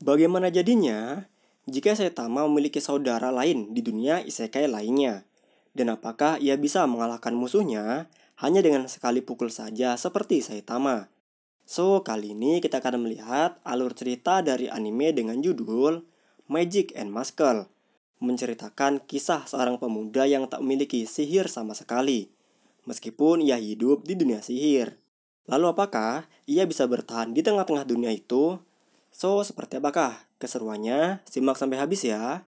Bagaimana jadinya jika Saitama memiliki saudara lain di dunia isekai lainnya? Dan apakah ia bisa mengalahkan musuhnya hanya dengan sekali pukul saja seperti Saitama? So, kali ini kita akan melihat alur cerita dari anime dengan judul Magic and Muscle, menceritakan kisah seorang pemuda yang tak memiliki sihir sama sekali, meskipun ia hidup di dunia sihir. Lalu apakah ia bisa bertahan di tengah-tengah dunia itu So, seperti apakah keseruannya? Simak sampai habis ya.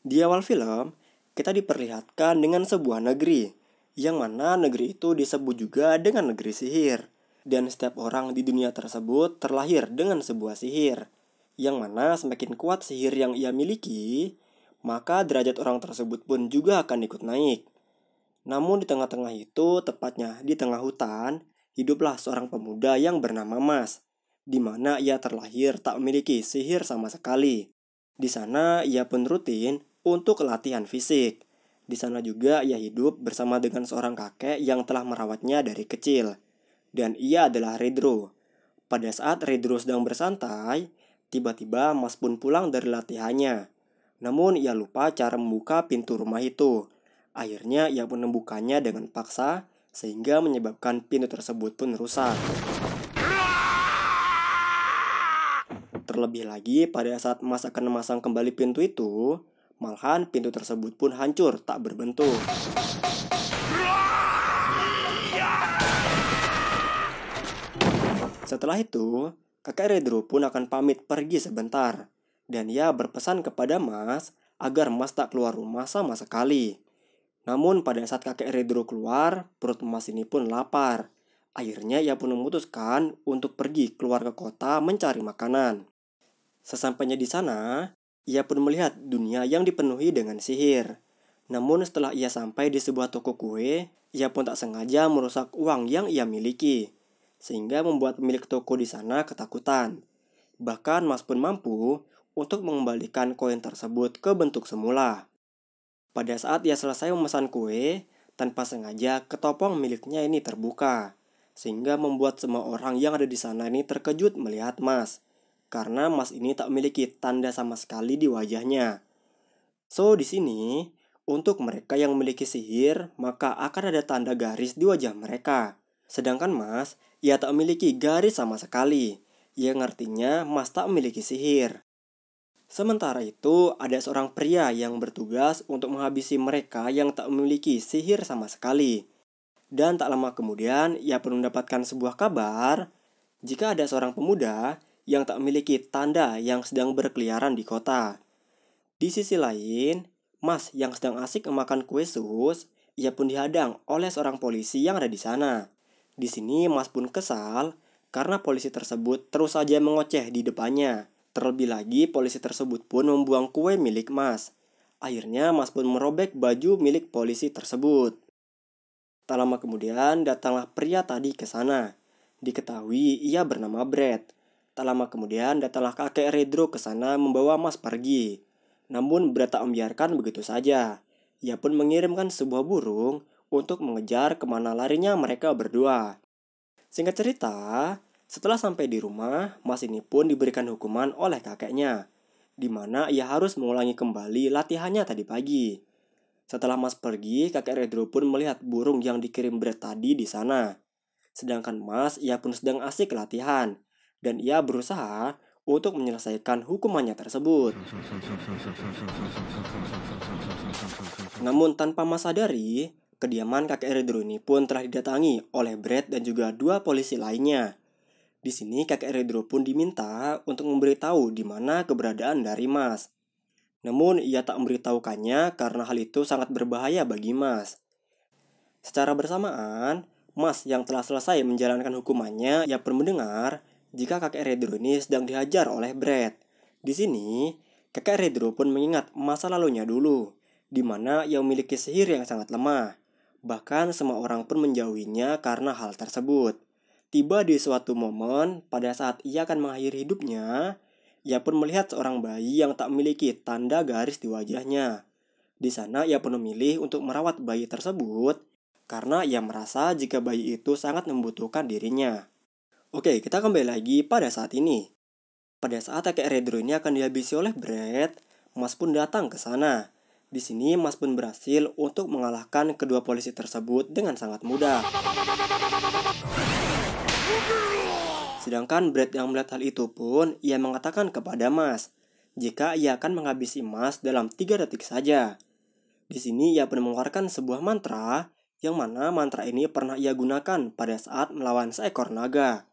Di awal film, kita diperlihatkan dengan sebuah negeri, yang mana negeri itu disebut juga dengan negeri sihir. Dan setiap orang di dunia tersebut terlahir dengan sebuah sihir, yang mana semakin kuat sihir yang ia miliki, maka derajat orang tersebut pun juga akan ikut naik. Namun di tengah-tengah itu, tepatnya di tengah hutan, hiduplah seorang pemuda yang bernama Mas di mana ia terlahir tak memiliki sihir sama sekali. Di sana ia pun rutin untuk latihan fisik. Di sana juga ia hidup bersama dengan seorang kakek yang telah merawatnya dari kecil. Dan ia adalah Redro. Pada saat Redro sedang bersantai, tiba-tiba Mas pun pulang dari latihannya. Namun ia lupa cara membuka pintu rumah itu. Akhirnya ia pun membukanya dengan paksa sehingga menyebabkan pintu tersebut pun rusak. Terlebih lagi pada saat Mas akan memasang kembali pintu itu, malahan pintu tersebut pun hancur tak berbentuk. Setelah itu, Kakek Redro pun akan pamit pergi sebentar, dan ia berpesan kepada Mas agar Mas tak keluar rumah sama sekali. Namun pada saat kakek Redro keluar, perut Mas ini pun lapar. Akhirnya ia pun memutuskan untuk pergi keluar ke kota mencari makanan. Sesampainya di sana, ia pun melihat dunia yang dipenuhi dengan sihir. Namun setelah ia sampai di sebuah toko kue, ia pun tak sengaja merusak uang yang ia miliki, sehingga membuat pemilik toko di sana ketakutan. Bahkan Mas pun mampu untuk mengembalikan koin tersebut ke bentuk semula. Pada saat ia selesai memesan kue, tanpa sengaja ketopong miliknya ini terbuka, sehingga membuat semua orang yang ada di sana ini terkejut melihat Mas karena emas ini tak memiliki tanda sama sekali di wajahnya. So, di sini, untuk mereka yang memiliki sihir, maka akan ada tanda garis di wajah mereka. Sedangkan emas, ia tak memiliki garis sama sekali, yang artinya emas tak memiliki sihir. Sementara itu, ada seorang pria yang bertugas untuk menghabisi mereka yang tak memiliki sihir sama sekali. Dan tak lama kemudian, ia pun mendapatkan sebuah kabar jika ada seorang pemuda yang tak memiliki tanda yang sedang berkeliaran di kota. Di sisi lain, Mas yang sedang asik memakan kue sus, ia pun dihadang oleh seorang polisi yang ada di sana. Di sini Mas pun kesal karena polisi tersebut terus saja mengoceh di depannya. Terlebih lagi polisi tersebut pun membuang kue milik Mas. Akhirnya Mas pun merobek baju milik polisi tersebut. Tak lama kemudian datanglah pria tadi ke sana. Diketahui ia bernama Brett Tak lama kemudian datanglah kakek Redro ke sana membawa Mas pergi. Namun Berita membiarkan begitu saja. Ia pun mengirimkan sebuah burung untuk mengejar kemana larinya mereka berdua. Singkat cerita, setelah sampai di rumah, Mas ini pun diberikan hukuman oleh kakeknya, di mana ia harus mengulangi kembali latihannya tadi pagi. Setelah Mas pergi, kakek Redro pun melihat burung yang dikirim berat tadi di sana. Sedangkan Mas, ia pun sedang asik latihan, dan ia berusaha untuk menyelesaikan hukumannya tersebut. Namun tanpa masa dari kediaman kakek Redro ini pun telah didatangi oleh Brad dan juga dua polisi lainnya. Di sini kakek Redro pun diminta untuk memberitahu di mana keberadaan dari Mas. Namun ia tak memberitahukannya karena hal itu sangat berbahaya bagi Mas. Secara bersamaan, Mas yang telah selesai menjalankan hukumannya ia pun mendengar jika kakek Redro ini sedang dihajar oleh Brad. Di sini, kakek Redro pun mengingat masa lalunya dulu, di mana ia memiliki sihir yang sangat lemah. Bahkan semua orang pun menjauhinya karena hal tersebut. Tiba di suatu momen, pada saat ia akan mengakhiri hidupnya, ia pun melihat seorang bayi yang tak memiliki tanda garis di wajahnya. Di sana ia pun memilih untuk merawat bayi tersebut karena ia merasa jika bayi itu sangat membutuhkan dirinya. Oke, kita kembali lagi pada saat ini. Pada saat TKR Redro ini akan dihabisi oleh Brad, Mas pun datang ke sana. Di sini Mas pun berhasil untuk mengalahkan kedua polisi tersebut dengan sangat mudah. Sedangkan Brad yang melihat hal itu pun, ia mengatakan kepada Mas, jika ia akan menghabisi Mas dalam tiga detik saja. Di sini ia pun mengeluarkan sebuah mantra, yang mana mantra ini pernah ia gunakan pada saat melawan seekor naga.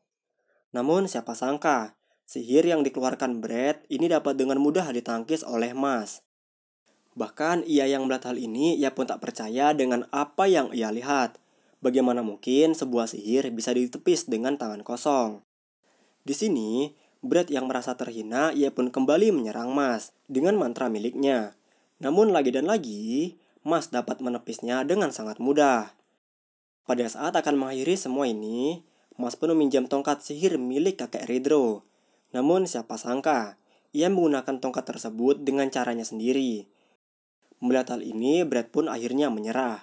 Namun siapa sangka, sihir yang dikeluarkan Brad ini dapat dengan mudah ditangkis oleh Mas. Bahkan ia yang melihat hal ini, ia pun tak percaya dengan apa yang ia lihat. Bagaimana mungkin sebuah sihir bisa ditepis dengan tangan kosong? Di sini, Brad yang merasa terhina, ia pun kembali menyerang Mas dengan mantra miliknya. Namun lagi dan lagi, Mas dapat menepisnya dengan sangat mudah. Pada saat akan mengakhiri semua ini, Mas Pun meminjam tongkat sihir milik kakek Redro. Namun siapa sangka, ia menggunakan tongkat tersebut dengan caranya sendiri. Melihat hal ini, Brad pun akhirnya menyerah.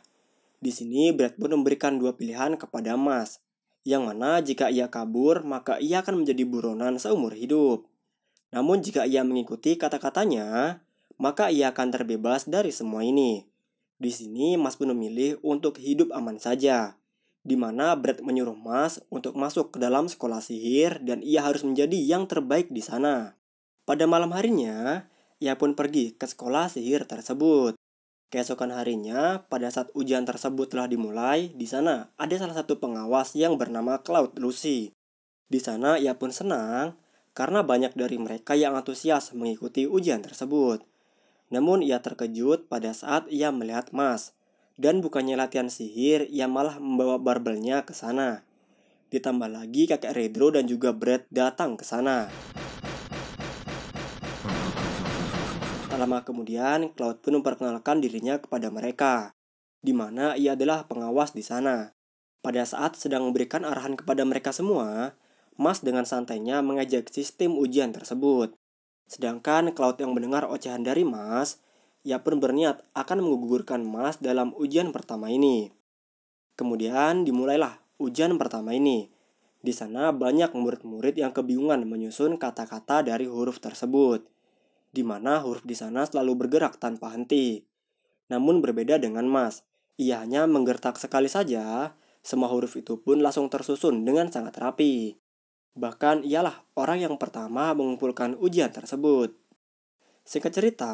Di sini, Brad pun memberikan dua pilihan kepada Mas, yang mana jika ia kabur, maka ia akan menjadi buronan seumur hidup. Namun jika ia mengikuti kata-katanya, maka ia akan terbebas dari semua ini. Di sini, Mas pun memilih untuk hidup aman saja di mana Brad menyuruh Mas untuk masuk ke dalam sekolah sihir dan ia harus menjadi yang terbaik di sana. Pada malam harinya, ia pun pergi ke sekolah sihir tersebut. Keesokan harinya, pada saat ujian tersebut telah dimulai, di sana ada salah satu pengawas yang bernama Cloud Lucy. Di sana ia pun senang karena banyak dari mereka yang antusias mengikuti ujian tersebut. Namun ia terkejut pada saat ia melihat Mas dan bukannya latihan sihir, ia malah membawa barbelnya ke sana. Ditambah lagi kakek Redro dan juga Brad datang ke sana. Tak lama kemudian, Cloud pun memperkenalkan dirinya kepada mereka, di mana ia adalah pengawas di sana. Pada saat sedang memberikan arahan kepada mereka semua, Mas dengan santainya mengejek sistem ujian tersebut. Sedangkan Cloud yang mendengar ocehan dari Mas, ia pun berniat akan menggugurkan Mas dalam ujian pertama ini. Kemudian dimulailah ujian pertama ini. Di sana banyak murid-murid yang kebingungan menyusun kata-kata dari huruf tersebut, di mana huruf di sana selalu bergerak tanpa henti. Namun berbeda dengan Mas, ia hanya menggertak sekali saja, semua huruf itu pun langsung tersusun dengan sangat rapi. Bahkan ialah orang yang pertama mengumpulkan ujian tersebut. Singkat cerita,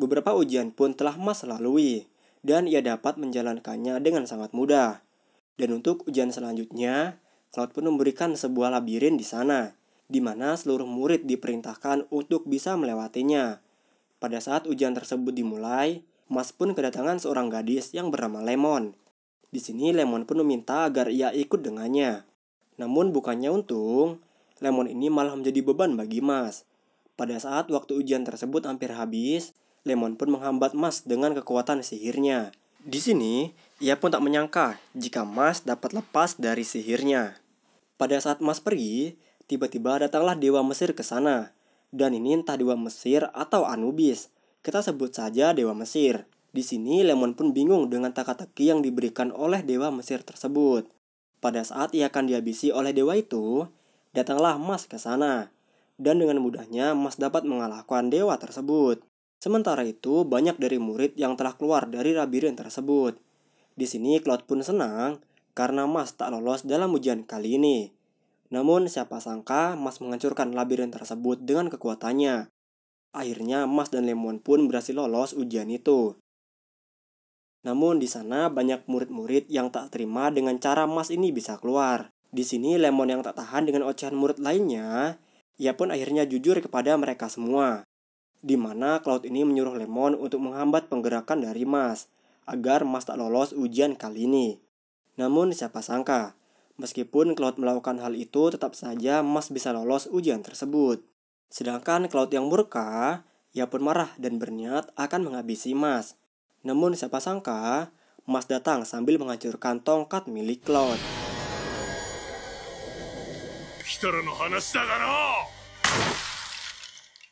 Beberapa ujian pun telah Mas lalui, dan ia dapat menjalankannya dengan sangat mudah. Dan untuk ujian selanjutnya, Cloud pun memberikan sebuah labirin di sana, di mana seluruh murid diperintahkan untuk bisa melewatinya. Pada saat ujian tersebut dimulai, Mas pun kedatangan seorang gadis yang bernama Lemon. Di sini Lemon pun meminta agar ia ikut dengannya. Namun bukannya untung, Lemon ini malah menjadi beban bagi Mas. Pada saat waktu ujian tersebut hampir habis, Lemon pun menghambat Mas dengan kekuatan sihirnya. Di sini, ia pun tak menyangka jika Mas dapat lepas dari sihirnya. Pada saat Mas pergi, tiba-tiba datanglah dewa Mesir ke sana. Dan ini entah dewa Mesir atau Anubis. Kita sebut saja dewa Mesir. Di sini Lemon pun bingung dengan teka-teki yang diberikan oleh dewa Mesir tersebut. Pada saat ia akan dihabisi oleh dewa itu, datanglah Mas ke sana. Dan dengan mudahnya Mas dapat mengalahkan dewa tersebut. Sementara itu, banyak dari murid yang telah keluar dari labirin tersebut. Di sini, Cloud pun senang karena Mas tak lolos dalam ujian kali ini. Namun, siapa sangka Mas menghancurkan labirin tersebut dengan kekuatannya. Akhirnya, Mas dan Lemon pun berhasil lolos ujian itu. Namun, di sana banyak murid-murid yang tak terima dengan cara Mas ini bisa keluar. Di sini, Lemon yang tak tahan dengan ocehan murid lainnya, ia pun akhirnya jujur kepada mereka semua di mana Cloud ini menyuruh Lemon untuk menghambat penggerakan dari Mas, agar Mas tak lolos ujian kali ini. Namun siapa sangka, meskipun Cloud melakukan hal itu tetap saja Mas bisa lolos ujian tersebut. Sedangkan Cloud yang murka, ia pun marah dan berniat akan menghabisi Mas. Namun siapa sangka, Mas datang sambil menghancurkan tongkat milik Cloud.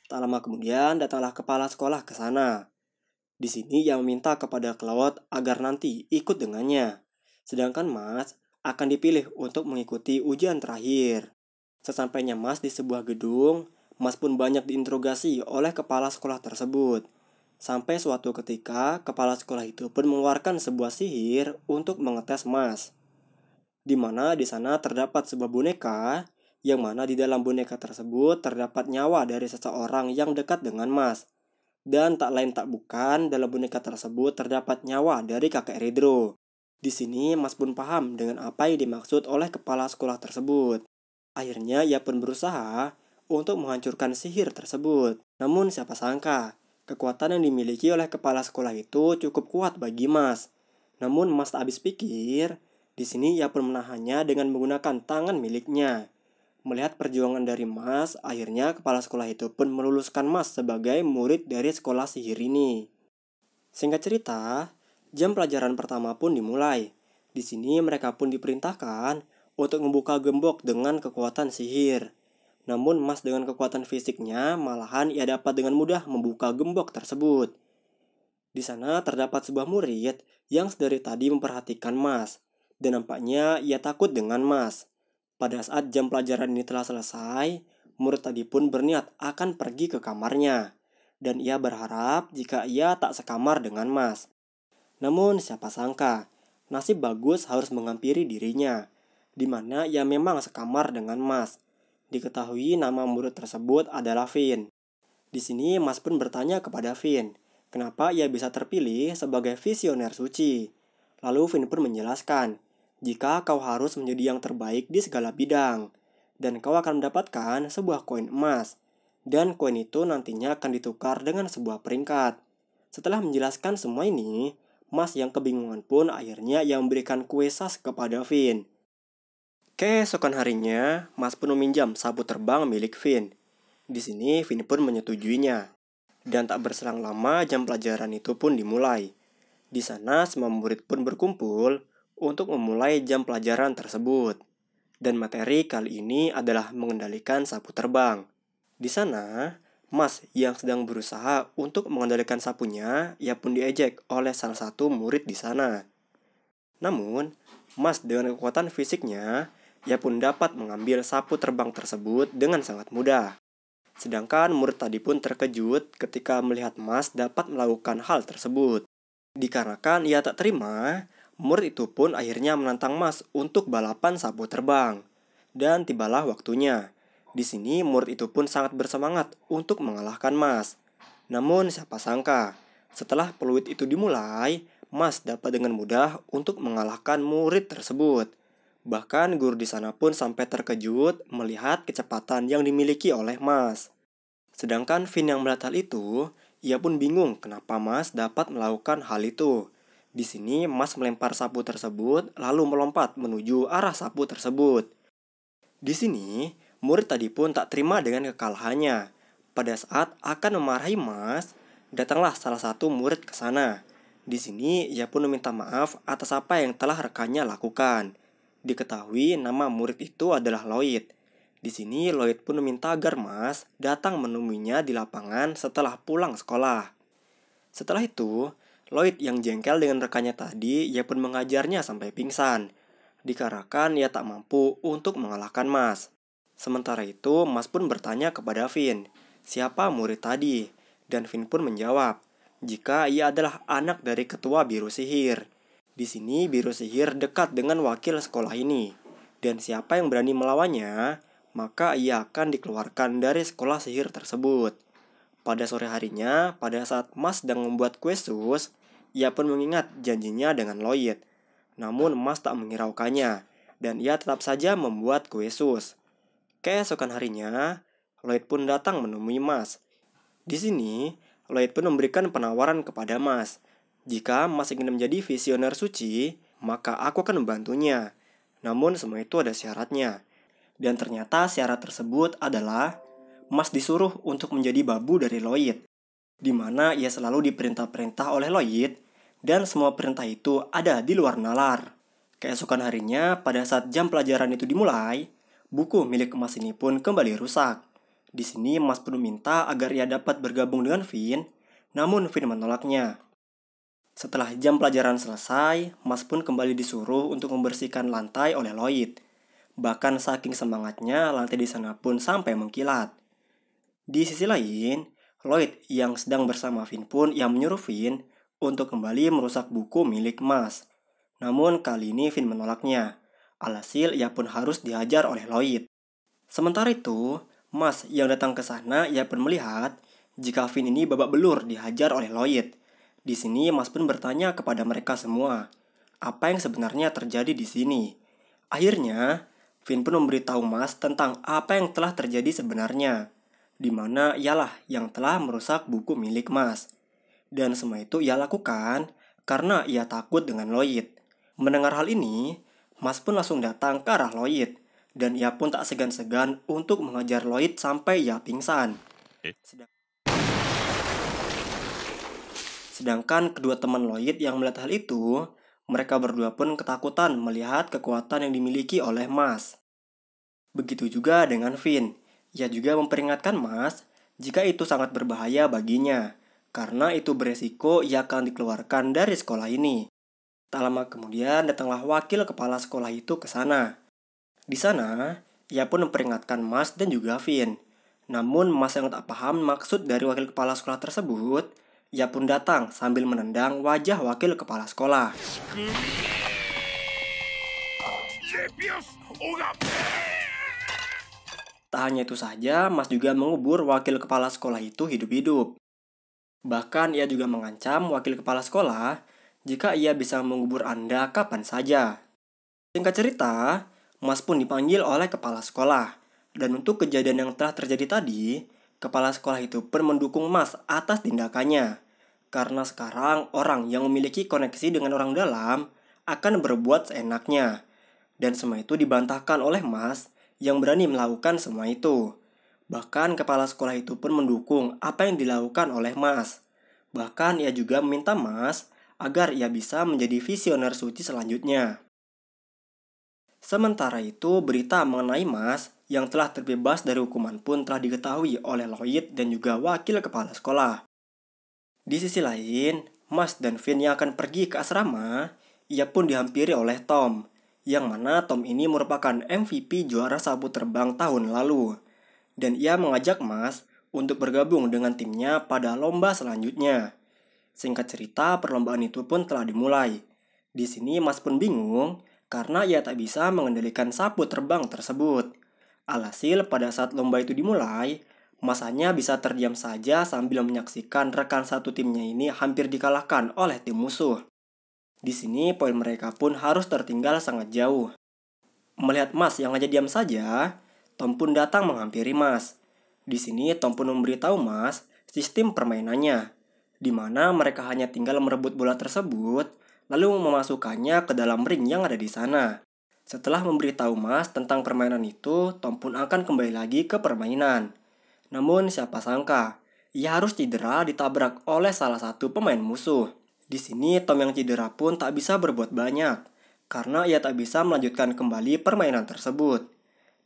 Tak lama kemudian datanglah kepala sekolah ke sana. Di sini ia meminta kepada Kelawat agar nanti ikut dengannya. Sedangkan Mas akan dipilih untuk mengikuti ujian terakhir. Sesampainya Mas di sebuah gedung, Mas pun banyak diinterogasi oleh kepala sekolah tersebut. Sampai suatu ketika, kepala sekolah itu pun mengeluarkan sebuah sihir untuk mengetes Mas. Di mana di sana terdapat sebuah boneka yang mana di dalam boneka tersebut terdapat nyawa dari seseorang yang dekat dengan Mas. Dan tak lain tak bukan, dalam boneka tersebut terdapat nyawa dari kakek Redro. Di sini Mas pun paham dengan apa yang dimaksud oleh kepala sekolah tersebut. Akhirnya ia pun berusaha untuk menghancurkan sihir tersebut. Namun siapa sangka, kekuatan yang dimiliki oleh kepala sekolah itu cukup kuat bagi Mas. Namun Mas tak habis pikir, di sini ia pun menahannya dengan menggunakan tangan miliknya. Melihat perjuangan dari Mas, akhirnya kepala sekolah itu pun meluluskan Mas sebagai murid dari sekolah sihir ini. Singkat cerita, jam pelajaran pertama pun dimulai. Di sini mereka pun diperintahkan untuk membuka gembok dengan kekuatan sihir. Namun Mas dengan kekuatan fisiknya malahan ia dapat dengan mudah membuka gembok tersebut. Di sana terdapat sebuah murid yang sedari tadi memperhatikan Mas, dan nampaknya ia takut dengan Mas. Pada saat jam pelajaran ini telah selesai, murid tadi pun berniat akan pergi ke kamarnya. Dan ia berharap jika ia tak sekamar dengan Mas. Namun siapa sangka, nasib bagus harus mengampiri dirinya, di mana ia memang sekamar dengan Mas. Diketahui nama murid tersebut adalah Vin. Di sini Mas pun bertanya kepada Vin, kenapa ia bisa terpilih sebagai visioner suci. Lalu Vin pun menjelaskan, jika kau harus menjadi yang terbaik di segala bidang, dan kau akan mendapatkan sebuah koin emas, dan koin itu nantinya akan ditukar dengan sebuah peringkat. Setelah menjelaskan semua ini, Mas yang kebingungan pun akhirnya yang memberikan kue sas kepada Finn. Keesokan harinya, Mas pun meminjam sabut terbang milik vin Di sini, vin pun menyetujuinya. Dan tak berselang lama, jam pelajaran itu pun dimulai. Di sana, semua murid pun berkumpul untuk memulai jam pelajaran tersebut. Dan materi kali ini adalah mengendalikan sapu terbang. Di sana, Mas yang sedang berusaha untuk mengendalikan sapunya, ia pun diejek oleh salah satu murid di sana. Namun, Mas dengan kekuatan fisiknya, ia pun dapat mengambil sapu terbang tersebut dengan sangat mudah. Sedangkan murid tadi pun terkejut ketika melihat Mas dapat melakukan hal tersebut. Dikarenakan ia tak terima, Mur itu pun akhirnya menantang Mas untuk balapan sabu terbang. Dan tibalah waktunya. Di sini Mur itu pun sangat bersemangat untuk mengalahkan Mas. Namun siapa sangka, setelah peluit itu dimulai, Mas dapat dengan mudah untuk mengalahkan murid tersebut. Bahkan guru di sana pun sampai terkejut melihat kecepatan yang dimiliki oleh Mas. Sedangkan Finn yang melihat hal itu, ia pun bingung kenapa Mas dapat melakukan hal itu. Di sini, Mas melempar sapu tersebut, lalu melompat menuju arah sapu tersebut. Di sini, murid tadi pun tak terima dengan kekalahannya. Pada saat akan memarahi Mas, datanglah salah satu murid ke sana. Di sini, ia pun meminta maaf atas apa yang telah rekannya lakukan. Diketahui nama murid itu adalah Lloyd. Di sini, Lloyd pun meminta agar Mas datang menemuinya di lapangan setelah pulang sekolah. Setelah itu, Lloyd yang jengkel dengan rekannya tadi, ia pun mengajarnya sampai pingsan. Dikarenakan ia tak mampu untuk mengalahkan Mas. Sementara itu, Mas pun bertanya kepada Vin, siapa murid tadi? Dan Vin pun menjawab, jika ia adalah anak dari ketua biru sihir. Di sini biru sihir dekat dengan wakil sekolah ini. Dan siapa yang berani melawannya, maka ia akan dikeluarkan dari sekolah sihir tersebut. Pada sore harinya, pada saat Mas sedang membuat kue sus, ia pun mengingat janjinya dengan Lloyd. Namun emas tak mengiraukannya, dan ia tetap saja membuat kue sus. Keesokan harinya, Lloyd pun datang menemui Mas. Di sini, Lloyd pun memberikan penawaran kepada Mas. Jika Mas ingin menjadi visioner suci, maka aku akan membantunya. Namun semua itu ada syaratnya. Dan ternyata syarat tersebut adalah Mas disuruh untuk menjadi babu dari Lloyd di mana ia selalu diperintah-perintah oleh Lloyd, dan semua perintah itu ada di luar nalar. Keesokan harinya, pada saat jam pelajaran itu dimulai, buku milik emas ini pun kembali rusak. Di sini, emas pun minta agar ia dapat bergabung dengan Finn, namun Finn menolaknya. Setelah jam pelajaran selesai, Mas pun kembali disuruh untuk membersihkan lantai oleh Lloyd. Bahkan saking semangatnya, lantai di sana pun sampai mengkilat. Di sisi lain, Lloyd yang sedang bersama Vin pun yang menyuruh Vin untuk kembali merusak buku milik Mas. Namun kali ini Vin menolaknya. Alhasil ia pun harus dihajar oleh Lloyd. Sementara itu, Mas yang datang ke sana ia pun melihat jika Vin ini babak belur dihajar oleh Lloyd. Di sini Mas pun bertanya kepada mereka semua, apa yang sebenarnya terjadi di sini? Akhirnya, Vin pun memberitahu Mas tentang apa yang telah terjadi sebenarnya di mana ialah yang telah merusak buku milik Mas. Dan semua itu ia lakukan karena ia takut dengan Lloyd. Mendengar hal ini, Mas pun langsung datang ke arah Lloyd, dan ia pun tak segan-segan untuk mengejar Lloyd sampai ia pingsan. Eh. Sedangkan kedua teman Lloyd yang melihat hal itu, mereka berdua pun ketakutan melihat kekuatan yang dimiliki oleh Mas. Begitu juga dengan Finn, ia juga memperingatkan Mas jika itu sangat berbahaya baginya, karena itu beresiko ia akan dikeluarkan dari sekolah ini. Tak lama kemudian datanglah wakil kepala sekolah itu ke sana. Di sana, ia pun memperingatkan Mas dan juga Vin. Namun Mas yang tak paham maksud dari wakil kepala sekolah tersebut, ia pun datang sambil menendang wajah wakil kepala sekolah. Tak hanya itu saja, Mas juga mengubur wakil kepala sekolah itu hidup-hidup. Bahkan ia juga mengancam wakil kepala sekolah jika ia bisa mengubur Anda kapan saja. Singkat cerita, Mas pun dipanggil oleh kepala sekolah. Dan untuk kejadian yang telah terjadi tadi, kepala sekolah itu pun mendukung Mas atas tindakannya. Karena sekarang orang yang memiliki koneksi dengan orang dalam akan berbuat seenaknya. Dan semua itu dibantahkan oleh Mas yang berani melakukan semua itu. Bahkan kepala sekolah itu pun mendukung apa yang dilakukan oleh Mas. Bahkan ia juga meminta Mas agar ia bisa menjadi visioner suci selanjutnya. Sementara itu, berita mengenai Mas yang telah terbebas dari hukuman pun telah diketahui oleh Lloyd dan juga wakil kepala sekolah. Di sisi lain, Mas dan Finn yang akan pergi ke asrama, ia pun dihampiri oleh Tom yang mana Tom ini merupakan MVP juara sabut terbang tahun lalu. Dan ia mengajak Mas untuk bergabung dengan timnya pada lomba selanjutnya. Singkat cerita, perlombaan itu pun telah dimulai. Di sini Mas pun bingung karena ia tak bisa mengendalikan sapu terbang tersebut. Alhasil pada saat lomba itu dimulai, Mas hanya bisa terdiam saja sambil menyaksikan rekan satu timnya ini hampir dikalahkan oleh tim musuh. Di sini poin mereka pun harus tertinggal sangat jauh. Melihat Mas yang aja diam saja, Tom pun datang menghampiri Mas. Di sini Tom pun memberitahu Mas sistem permainannya, di mana mereka hanya tinggal merebut bola tersebut, lalu memasukkannya ke dalam ring yang ada di sana. Setelah memberitahu Mas tentang permainan itu, Tom pun akan kembali lagi ke permainan. Namun siapa sangka, ia harus cedera ditabrak oleh salah satu pemain musuh. Di sini Tom yang cedera pun tak bisa berbuat banyak, karena ia tak bisa melanjutkan kembali permainan tersebut.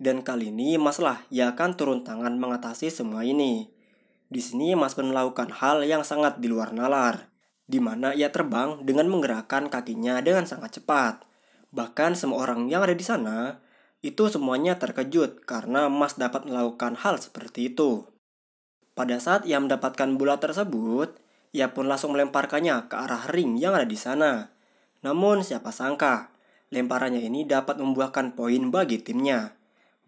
Dan kali ini Mas ia akan turun tangan mengatasi semua ini. Di sini Mas pun melakukan hal yang sangat di luar nalar, di mana ia terbang dengan menggerakkan kakinya dengan sangat cepat. Bahkan semua orang yang ada di sana itu semuanya terkejut karena Mas dapat melakukan hal seperti itu. Pada saat ia mendapatkan bola tersebut, ia pun langsung melemparkannya ke arah ring yang ada di sana. Namun siapa sangka, lemparannya ini dapat membuahkan poin bagi timnya.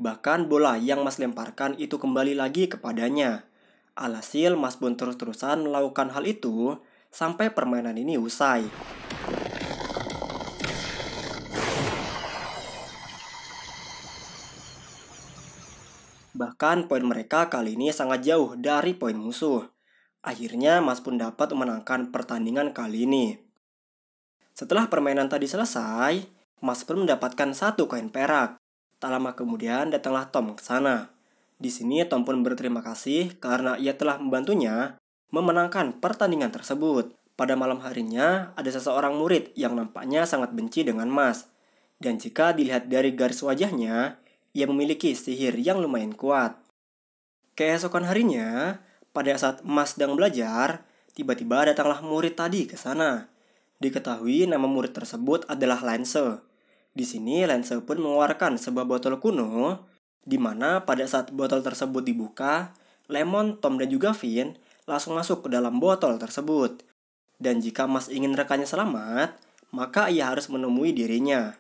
Bahkan bola yang Mas lemparkan itu kembali lagi kepadanya. Alhasil Mas pun terus-terusan melakukan hal itu sampai permainan ini usai. Bahkan poin mereka kali ini sangat jauh dari poin musuh. Akhirnya Mas pun dapat memenangkan pertandingan kali ini. Setelah permainan tadi selesai, Mas pun mendapatkan satu koin perak. Tak lama kemudian datanglah Tom ke sana. Di sini Tom pun berterima kasih karena ia telah membantunya memenangkan pertandingan tersebut. Pada malam harinya, ada seseorang murid yang nampaknya sangat benci dengan Mas. Dan jika dilihat dari garis wajahnya, ia memiliki sihir yang lumayan kuat. Keesokan harinya, pada saat emas sedang belajar, tiba-tiba datanglah murid tadi ke sana. Diketahui nama murid tersebut adalah Lense. Di sini Lense pun mengeluarkan sebuah botol kuno, di mana pada saat botol tersebut dibuka, Lemon, Tom, dan juga Finn langsung masuk ke dalam botol tersebut. Dan jika Mas ingin rekannya selamat, maka ia harus menemui dirinya.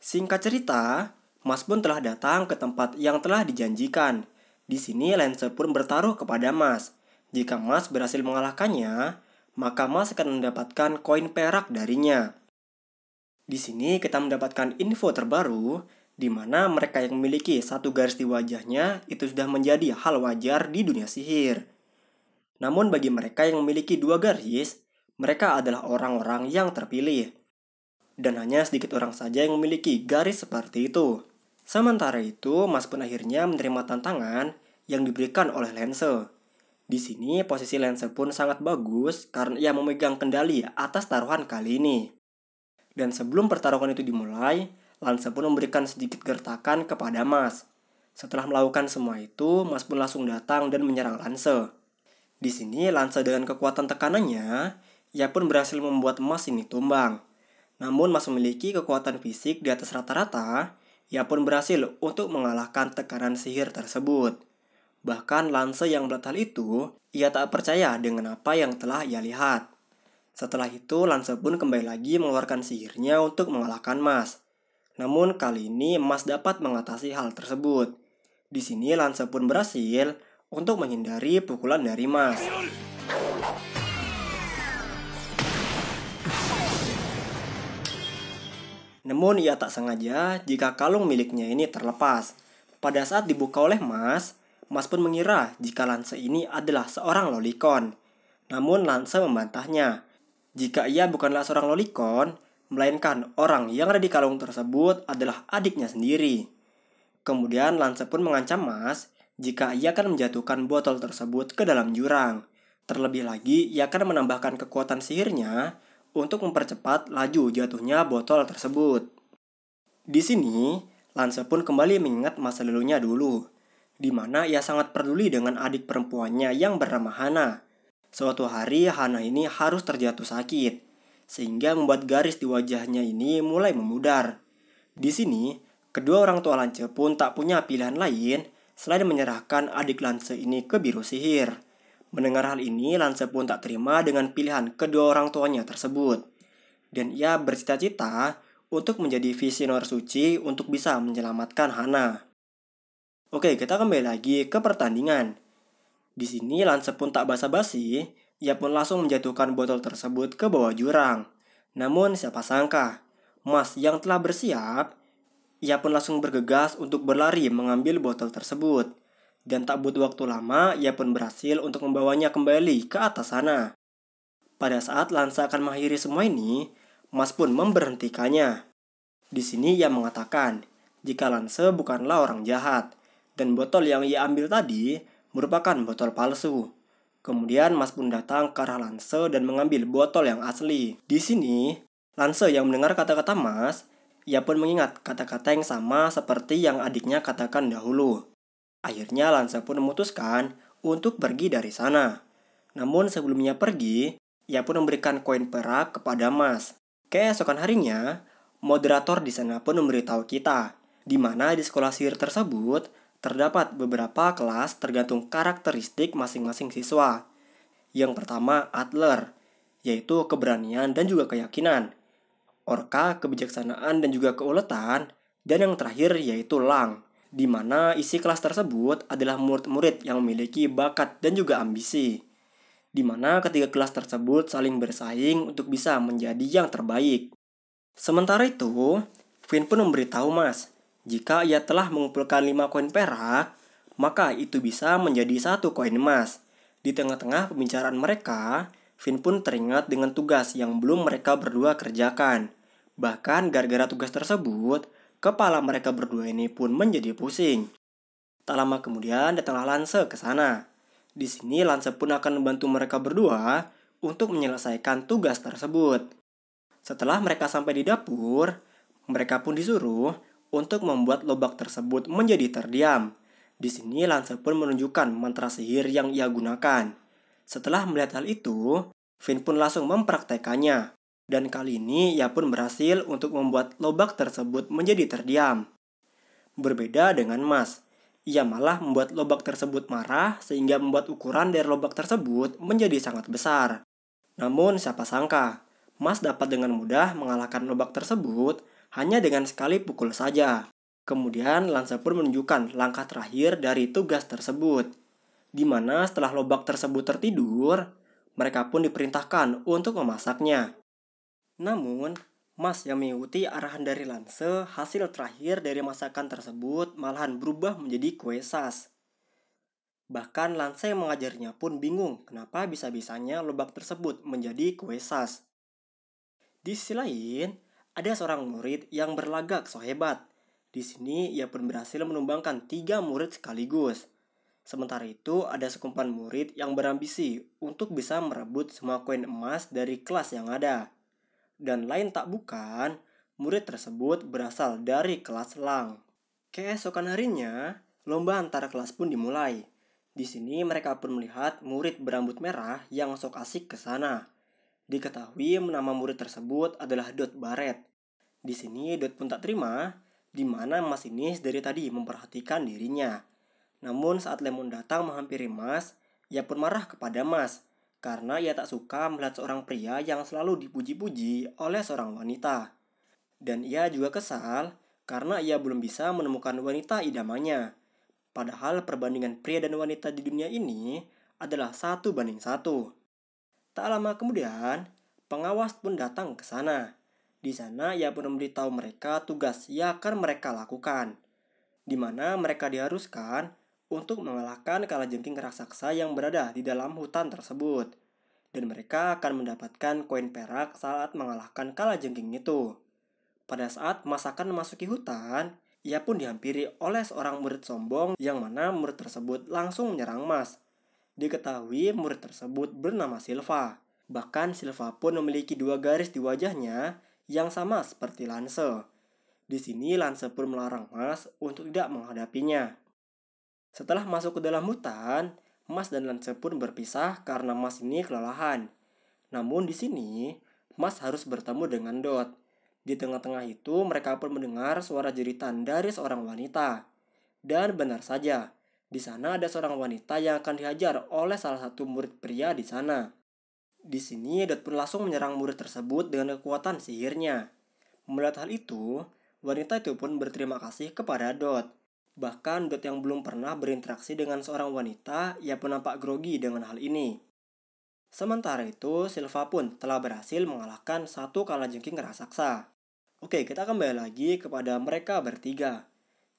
Singkat cerita, Mas pun telah datang ke tempat yang telah dijanjikan, di sini Lancer pun bertaruh kepada Mas. Jika Mas berhasil mengalahkannya, maka Mas akan mendapatkan koin perak darinya. Di sini kita mendapatkan info terbaru di mana mereka yang memiliki satu garis di wajahnya itu sudah menjadi hal wajar di dunia sihir. Namun bagi mereka yang memiliki dua garis, mereka adalah orang-orang yang terpilih. Dan hanya sedikit orang saja yang memiliki garis seperti itu. Sementara itu, Mas pun akhirnya menerima tantangan yang diberikan oleh Lance. Di sini posisi Lance pun sangat bagus karena ia memegang kendali atas taruhan kali ini. Dan sebelum pertarungan itu dimulai, Lance pun memberikan sedikit gertakan kepada Mas. Setelah melakukan semua itu, Mas pun langsung datang dan menyerang Lance. Di sini Lance dengan kekuatan tekanannya, ia pun berhasil membuat Mas ini tumbang. Namun Mas memiliki kekuatan fisik di atas rata-rata, ia pun berhasil untuk mengalahkan tekanan sihir tersebut. Bahkan Lance yang melihat itu, ia tak percaya dengan apa yang telah ia lihat. Setelah itu, Lance pun kembali lagi mengeluarkan sihirnya untuk mengalahkan Mas. Namun kali ini Mas dapat mengatasi hal tersebut. Di sini Lance pun berhasil untuk menghindari pukulan dari Mas. Namun ia tak sengaja jika kalung miliknya ini terlepas. Pada saat dibuka oleh Mas, Mas pun mengira jika Lance ini adalah seorang lolicon. Namun Lance membantahnya. Jika ia bukanlah seorang lolicon, melainkan orang yang ada di kalung tersebut adalah adiknya sendiri. Kemudian Lance pun mengancam Mas jika ia akan menjatuhkan botol tersebut ke dalam jurang. Terlebih lagi, ia akan menambahkan kekuatan sihirnya untuk mempercepat laju jatuhnya botol tersebut. Di sini, Lance pun kembali mengingat masa lalunya dulu, di mana ia sangat peduli dengan adik perempuannya yang bernama Hana. Suatu hari, Hana ini harus terjatuh sakit, sehingga membuat garis di wajahnya ini mulai memudar. Di sini, kedua orang tua Lance pun tak punya pilihan lain selain menyerahkan adik Lance ini ke biru sihir. Mendengar hal ini, Lance pun tak terima dengan pilihan kedua orang tuanya tersebut. Dan ia bercita-cita untuk menjadi visioner suci untuk bisa menyelamatkan Hana. Oke, kita kembali lagi ke pertandingan. Di sini Lance pun tak basa-basi, ia pun langsung menjatuhkan botol tersebut ke bawah jurang. Namun siapa sangka, Mas yang telah bersiap, ia pun langsung bergegas untuk berlari mengambil botol tersebut dan tak butuh waktu lama ia pun berhasil untuk membawanya kembali ke atas sana. Pada saat Lansa akan mengakhiri semua ini, Mas pun memberhentikannya. Di sini ia mengatakan, jika Lanse bukanlah orang jahat, dan botol yang ia ambil tadi merupakan botol palsu. Kemudian Mas pun datang ke arah Lanse dan mengambil botol yang asli. Di sini, Lanse yang mendengar kata-kata Mas, ia pun mengingat kata-kata yang sama seperti yang adiknya katakan dahulu. Akhirnya Lansa pun memutuskan untuk pergi dari sana. Namun sebelumnya pergi, ia pun memberikan koin perak kepada Mas. Keesokan harinya, moderator di sana pun memberitahu kita, di mana di sekolah sihir tersebut terdapat beberapa kelas tergantung karakteristik masing-masing siswa. Yang pertama, Adler, yaitu keberanian dan juga keyakinan. Orka, kebijaksanaan dan juga keuletan. Dan yang terakhir yaitu Lang, di mana isi kelas tersebut adalah murid-murid yang memiliki bakat dan juga ambisi, di mana ketiga kelas tersebut saling bersaing untuk bisa menjadi yang terbaik. Sementara itu, Finn pun memberitahu Mas, jika ia telah mengumpulkan 5 koin perak, maka itu bisa menjadi satu koin emas. Di tengah-tengah pembicaraan mereka, Finn pun teringat dengan tugas yang belum mereka berdua kerjakan. Bahkan gara-gara tugas tersebut, Kepala mereka berdua ini pun menjadi pusing. Tak lama kemudian datanglah Lance ke sana. Di sini Lance pun akan membantu mereka berdua untuk menyelesaikan tugas tersebut. Setelah mereka sampai di dapur, mereka pun disuruh untuk membuat lobak tersebut menjadi terdiam. Di sini Lance pun menunjukkan mantra sihir yang ia gunakan. Setelah melihat hal itu, Finn pun langsung mempraktekannya dan kali ini ia pun berhasil untuk membuat lobak tersebut menjadi terdiam. Berbeda dengan Mas, ia malah membuat lobak tersebut marah sehingga membuat ukuran dari lobak tersebut menjadi sangat besar. Namun siapa sangka, Mas dapat dengan mudah mengalahkan lobak tersebut hanya dengan sekali pukul saja. Kemudian Lansa pun menunjukkan langkah terakhir dari tugas tersebut, di mana setelah lobak tersebut tertidur, mereka pun diperintahkan untuk memasaknya. Namun, Mas yang mengikuti arahan dari Lanse, hasil terakhir dari masakan tersebut malahan berubah menjadi kue sas. Bahkan Lanse yang mengajarnya pun bingung kenapa bisa-bisanya lobak tersebut menjadi kue sas. Di sisi lain, ada seorang murid yang berlagak so hebat. Di sini ia pun berhasil menumbangkan tiga murid sekaligus. Sementara itu, ada sekumpulan murid yang berambisi untuk bisa merebut semua koin emas dari kelas yang ada dan lain tak bukan, murid tersebut berasal dari kelas Lang. Keesokan harinya, lomba antara kelas pun dimulai. Di sini mereka pun melihat murid berambut merah yang sok asik ke sana. Diketahui nama murid tersebut adalah Dot Baret. Di sini Dot pun tak terima, di mana Mas ini dari tadi memperhatikan dirinya. Namun saat Lemon datang menghampiri Mas, ia pun marah kepada Mas karena ia tak suka melihat seorang pria yang selalu dipuji-puji oleh seorang wanita. Dan ia juga kesal karena ia belum bisa menemukan wanita idamannya. Padahal perbandingan pria dan wanita di dunia ini adalah satu banding satu. Tak lama kemudian, pengawas pun datang ke sana. Di sana ia pun memberitahu mereka tugas yang akan mereka lakukan, di mana mereka diharuskan untuk mengalahkan kalajengking raksasa yang berada di dalam hutan tersebut. Dan mereka akan mendapatkan koin perak saat mengalahkan kalajengking itu. Pada saat masakan memasuki hutan, ia pun dihampiri oleh seorang murid sombong yang mana murid tersebut langsung menyerang Mas. Diketahui murid tersebut bernama Silva. Bahkan Silva pun memiliki dua garis di wajahnya yang sama seperti Lance. Di sini Lance pun melarang Mas untuk tidak menghadapinya. Setelah masuk ke dalam hutan, Mas dan Lance pun berpisah karena Mas ini kelelahan. Namun di sini, Mas harus bertemu dengan Dot. Di tengah-tengah itu, mereka pun mendengar suara jeritan dari seorang wanita. Dan benar saja, di sana ada seorang wanita yang akan dihajar oleh salah satu murid pria di sana. Di sini, Dot pun langsung menyerang murid tersebut dengan kekuatan sihirnya. Melihat hal itu, wanita itu pun berterima kasih kepada Dot Bahkan Dot yang belum pernah berinteraksi dengan seorang wanita, ia pun nampak grogi dengan hal ini. Sementara itu, Silva pun telah berhasil mengalahkan satu kalajengking raksasa. Oke, kita kembali lagi kepada mereka bertiga.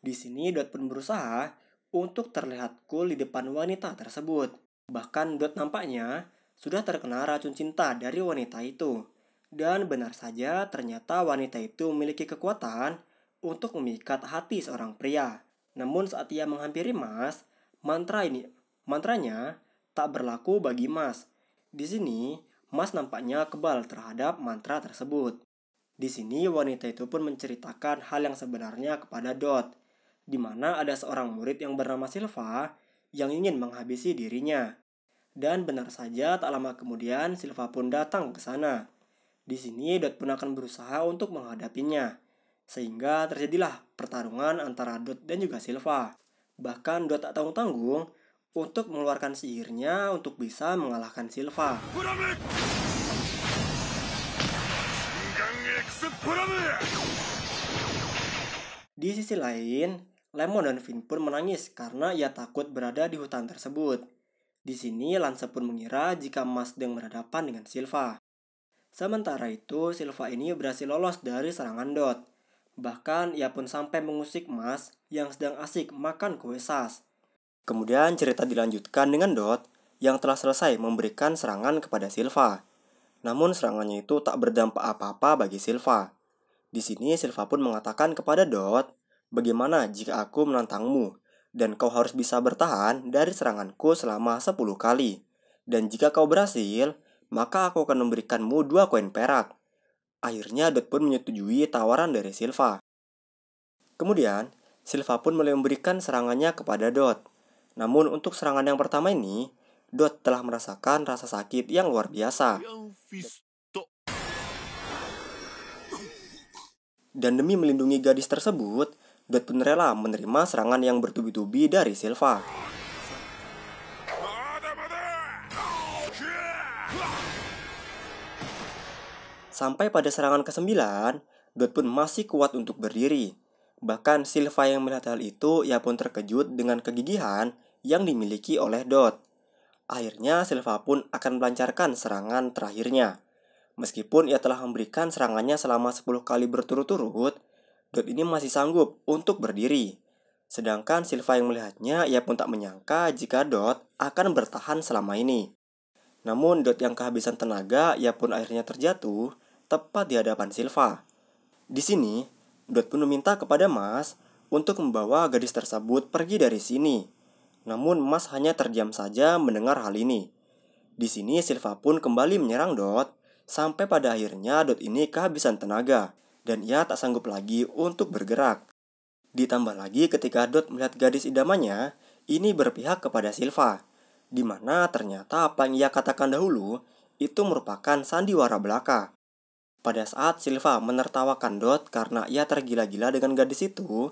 Di sini Dot pun berusaha untuk terlihat cool di depan wanita tersebut. Bahkan Dot nampaknya sudah terkena racun cinta dari wanita itu. Dan benar saja ternyata wanita itu memiliki kekuatan untuk memikat hati seorang pria. Namun saat ia menghampiri Mas, mantra ini mantranya tak berlaku bagi Mas. Di sini, Mas nampaknya kebal terhadap mantra tersebut. Di sini wanita itu pun menceritakan hal yang sebenarnya kepada Dot, di mana ada seorang murid yang bernama Silva yang ingin menghabisi dirinya. Dan benar saja tak lama kemudian Silva pun datang ke sana. Di sini Dot pun akan berusaha untuk menghadapinya. Sehingga terjadilah pertarungan antara Dot dan juga Silva. Bahkan Dot tak tanggung-tanggung untuk mengeluarkan sihirnya untuk bisa mengalahkan Silva. Di sisi lain, Lemon dan Finn pun menangis karena ia takut berada di hutan tersebut. Di sini, Lance pun mengira jika Mas Deng berhadapan dengan Silva. Sementara itu, Silva ini berhasil lolos dari serangan Dot. Bahkan ia pun sampai mengusik Mas yang sedang asik makan kue sas. Kemudian cerita dilanjutkan dengan Dot yang telah selesai memberikan serangan kepada Silva. Namun serangannya itu tak berdampak apa-apa bagi Silva. Di sini Silva pun mengatakan kepada Dot, "Bagaimana jika aku menantangmu dan kau harus bisa bertahan dari seranganku selama 10 kali? Dan jika kau berhasil, maka aku akan memberikanmu dua koin perak." Akhirnya Dot pun menyetujui tawaran dari Silva. Kemudian, Silva pun mulai memberikan serangannya kepada Dot. Namun untuk serangan yang pertama ini, Dot telah merasakan rasa sakit yang luar biasa. Dan demi melindungi gadis tersebut, Dot pun rela menerima serangan yang bertubi-tubi dari Silva. Sampai pada serangan ke-9, Dot pun masih kuat untuk berdiri. Bahkan Silva yang melihat hal itu ia pun terkejut dengan kegigihan yang dimiliki oleh Dot. Akhirnya Silva pun akan melancarkan serangan terakhirnya. Meskipun ia telah memberikan serangannya selama 10 kali berturut-turut, Dot ini masih sanggup untuk berdiri. Sedangkan Silva yang melihatnya ia pun tak menyangka jika Dot akan bertahan selama ini. Namun Dot yang kehabisan tenaga ia pun akhirnya terjatuh tepat di hadapan Silva. Di sini, Dot pun meminta kepada Mas untuk membawa gadis tersebut pergi dari sini. Namun Mas hanya terdiam saja mendengar hal ini. Di sini Silva pun kembali menyerang Dot, sampai pada akhirnya Dot ini kehabisan tenaga, dan ia tak sanggup lagi untuk bergerak. Ditambah lagi ketika Dot melihat gadis idamannya, ini berpihak kepada Silva, dimana ternyata apa yang ia katakan dahulu itu merupakan sandiwara belaka, pada saat Silva menertawakan Dot karena ia tergila-gila dengan gadis itu,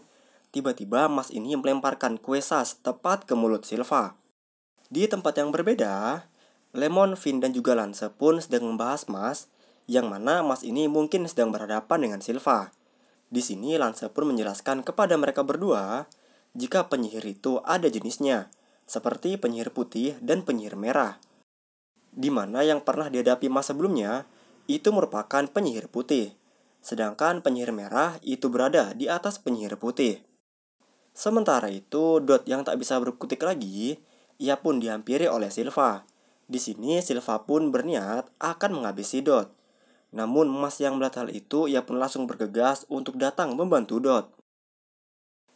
tiba-tiba Mas ini melemparkan kue sas tepat ke mulut Silva. Di tempat yang berbeda, Lemon, Finn, dan juga Lance pun sedang membahas Mas, yang mana Mas ini mungkin sedang berhadapan dengan Silva. Di sini Lance pun menjelaskan kepada mereka berdua jika penyihir itu ada jenisnya, seperti penyihir putih dan penyihir merah. Di mana yang pernah dihadapi Mas sebelumnya itu merupakan penyihir putih, sedangkan penyihir merah itu berada di atas penyihir putih. Sementara itu, Dot yang tak bisa berkutik lagi, ia pun dihampiri oleh Silva. Di sini, Silva pun berniat akan menghabisi Dot. Namun, emas yang melihat hal itu, ia pun langsung bergegas untuk datang membantu Dot.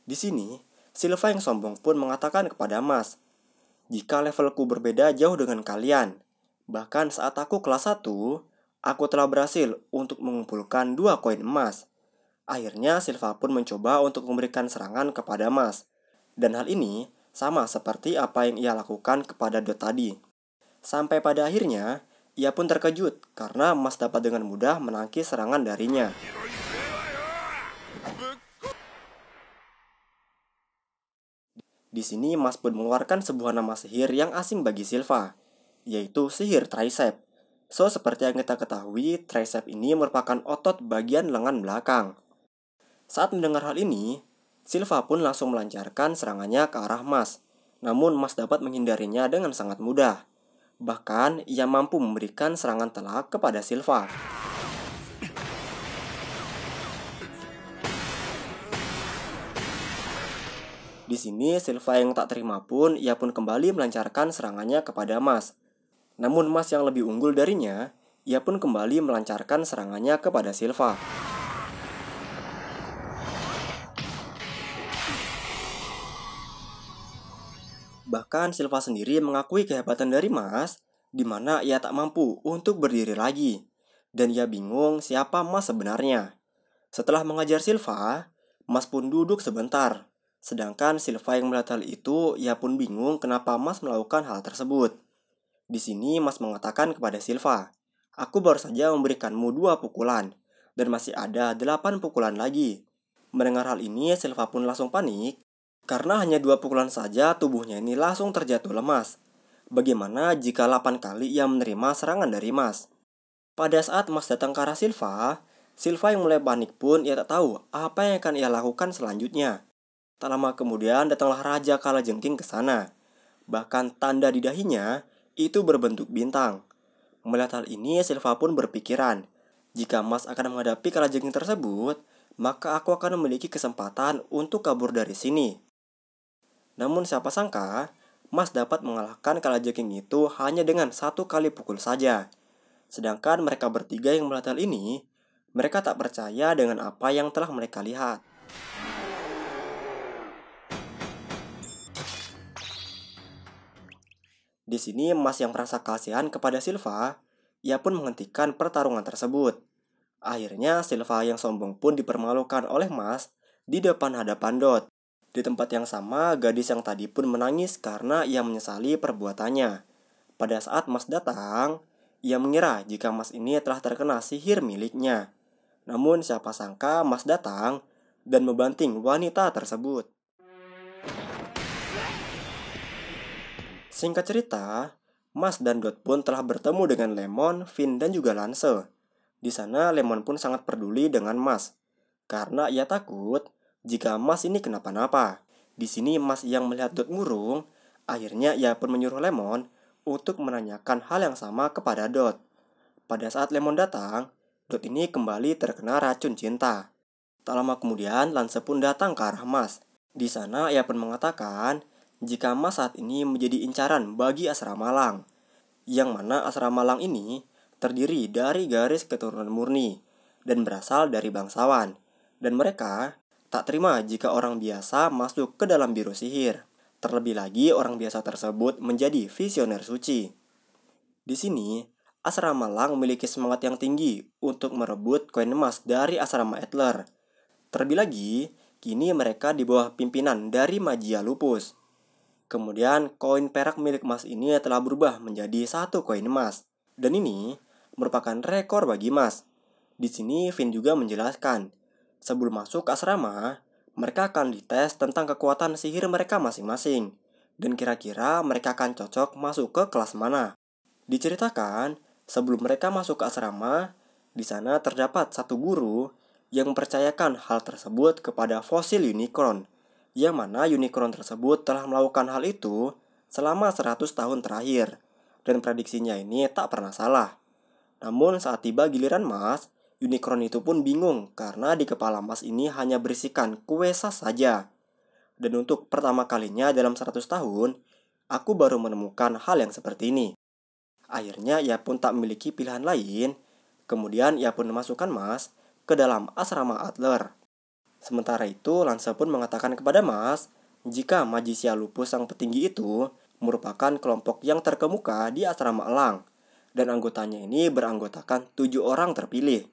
Di sini, Silva yang sombong pun mengatakan kepada Mas, jika levelku berbeda jauh dengan kalian, bahkan saat aku kelas 1, Aku telah berhasil untuk mengumpulkan dua koin emas. Akhirnya Silva pun mencoba untuk memberikan serangan kepada Mas. Dan hal ini sama seperti apa yang ia lakukan kepada Dot tadi. Sampai pada akhirnya, ia pun terkejut karena Mas dapat dengan mudah menangkis serangan darinya. Di sini Mas pun mengeluarkan sebuah nama sihir yang asing bagi Silva, yaitu sihir tricep. So, seperti yang kita ketahui, tricep ini merupakan otot bagian lengan belakang. Saat mendengar hal ini, Silva pun langsung melancarkan serangannya ke arah Mas. Namun, Mas dapat menghindarinya dengan sangat mudah. Bahkan, ia mampu memberikan serangan telak kepada Silva. Di sini, Silva yang tak terima pun, ia pun kembali melancarkan serangannya kepada Mas. Namun Mas yang lebih unggul darinya, ia pun kembali melancarkan serangannya kepada Silva. Bahkan Silva sendiri mengakui kehebatan dari Mas, di mana ia tak mampu untuk berdiri lagi, dan ia bingung siapa Mas sebenarnya. Setelah mengajar Silva, Mas pun duduk sebentar, sedangkan Silva yang melihat hal itu, ia pun bingung kenapa Mas melakukan hal tersebut. Di sini Mas mengatakan kepada Silva, Aku baru saja memberikanmu dua pukulan, dan masih ada delapan pukulan lagi. Mendengar hal ini, Silva pun langsung panik, karena hanya dua pukulan saja tubuhnya ini langsung terjatuh lemas. Bagaimana jika 8 kali ia menerima serangan dari Mas? Pada saat Mas datang ke arah Silva, Silva yang mulai panik pun ia tak tahu apa yang akan ia lakukan selanjutnya. Tak lama kemudian datanglah Raja Kalajengking ke sana. Bahkan tanda di dahinya itu berbentuk bintang. Melihat hal ini, Silva pun berpikiran, jika Mas akan menghadapi kalajengking tersebut, maka aku akan memiliki kesempatan untuk kabur dari sini. Namun siapa sangka, Mas dapat mengalahkan kalajengking itu hanya dengan satu kali pukul saja. Sedangkan mereka bertiga yang melihat hal ini, mereka tak percaya dengan apa yang telah mereka lihat. Di sini Mas yang merasa kasihan kepada Silva, ia pun menghentikan pertarungan tersebut. Akhirnya Silva yang sombong pun dipermalukan oleh Mas di depan hadapan Dot. Di tempat yang sama, gadis yang tadi pun menangis karena ia menyesali perbuatannya. Pada saat Mas datang, ia mengira jika Mas ini telah terkena sihir miliknya. Namun siapa sangka Mas datang dan membanting wanita tersebut. Singkat cerita, Mas dan Dot pun telah bertemu dengan Lemon, Finn, dan juga Lance. Di sana, Lemon pun sangat peduli dengan Mas. Karena ia takut jika Mas ini kenapa-napa. Di sini, Mas yang melihat Dot murung, akhirnya ia pun menyuruh Lemon untuk menanyakan hal yang sama kepada Dot. Pada saat Lemon datang, Dot ini kembali terkena racun cinta. Tak lama kemudian, Lance pun datang ke arah Mas. Di sana, ia pun mengatakan jika Mas saat ini menjadi incaran bagi asrama Lang, yang mana asrama Lang ini terdiri dari garis keturunan murni dan berasal dari bangsawan, dan mereka tak terima jika orang biasa masuk ke dalam biru sihir. Terlebih lagi orang biasa tersebut menjadi visioner suci. Di sini, asrama Lang memiliki semangat yang tinggi untuk merebut koin emas dari asrama Adler. Terlebih lagi, kini mereka di bawah pimpinan dari Magia Lupus. Kemudian, koin perak milik emas ini telah berubah menjadi satu koin emas. Dan ini merupakan rekor bagi emas. Di sini, Finn juga menjelaskan, sebelum masuk asrama, mereka akan dites tentang kekuatan sihir mereka masing-masing. Dan kira-kira mereka akan cocok masuk ke kelas mana. Diceritakan, sebelum mereka masuk ke asrama, di sana terdapat satu guru yang mempercayakan hal tersebut kepada fosil unicorn yang mana unicorn tersebut telah melakukan hal itu selama 100 tahun terakhir, dan prediksinya ini tak pernah salah. Namun saat tiba giliran Mas, unicorn itu pun bingung karena di kepala Mas ini hanya berisikan kue sas saja. Dan untuk pertama kalinya dalam 100 tahun, aku baru menemukan hal yang seperti ini. Akhirnya ia pun tak memiliki pilihan lain, kemudian ia pun memasukkan Mas ke dalam asrama Adler Sementara itu, Lansa pun mengatakan kepada Mas, jika Majisya Lupus sang petinggi itu merupakan kelompok yang terkemuka di asrama Elang, dan anggotanya ini beranggotakan tujuh orang terpilih.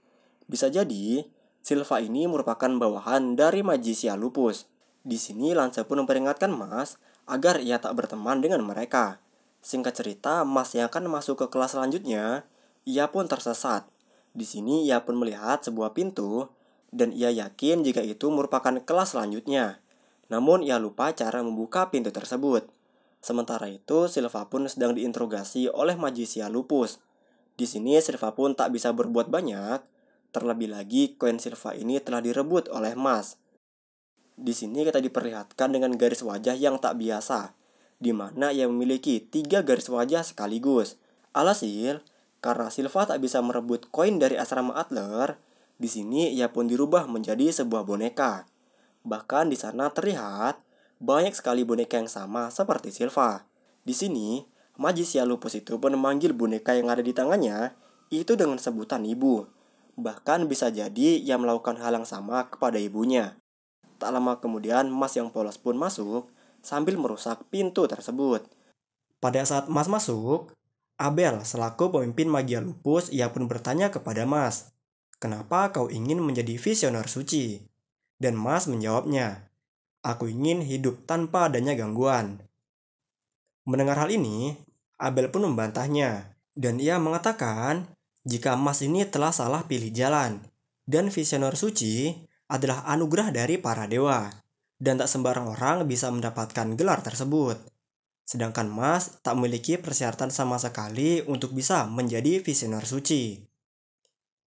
Bisa jadi, Silva ini merupakan bawahan dari Majisya Lupus. Di sini, Lansa pun memperingatkan Mas agar ia tak berteman dengan mereka. Singkat cerita, Mas yang akan masuk ke kelas selanjutnya, ia pun tersesat. Di sini ia pun melihat sebuah pintu dan ia yakin jika itu merupakan kelas selanjutnya. Namun ia lupa cara membuka pintu tersebut. Sementara itu, Silva pun sedang diinterogasi oleh Magisia Lupus. Di sini Silva pun tak bisa berbuat banyak, terlebih lagi koin Silva ini telah direbut oleh Mas. Di sini kita diperlihatkan dengan garis wajah yang tak biasa, di mana ia memiliki tiga garis wajah sekaligus. Alhasil, karena Silva tak bisa merebut koin dari asrama Adler, di sini ia pun dirubah menjadi sebuah boneka. Bahkan di sana terlihat banyak sekali boneka yang sama seperti Silva. Di sini, Magisia Lupus itu pun memanggil boneka yang ada di tangannya itu dengan sebutan ibu. Bahkan bisa jadi ia melakukan hal yang sama kepada ibunya. Tak lama kemudian, Mas yang polos pun masuk sambil merusak pintu tersebut. Pada saat Mas masuk, Abel selaku pemimpin Magia Lupus ia pun bertanya kepada Mas, kenapa kau ingin menjadi visioner suci? Dan Mas menjawabnya, aku ingin hidup tanpa adanya gangguan. Mendengar hal ini, Abel pun membantahnya, dan ia mengatakan jika Mas ini telah salah pilih jalan, dan visioner suci adalah anugerah dari para dewa, dan tak sembarang orang bisa mendapatkan gelar tersebut. Sedangkan Mas tak memiliki persyaratan sama sekali untuk bisa menjadi visioner suci.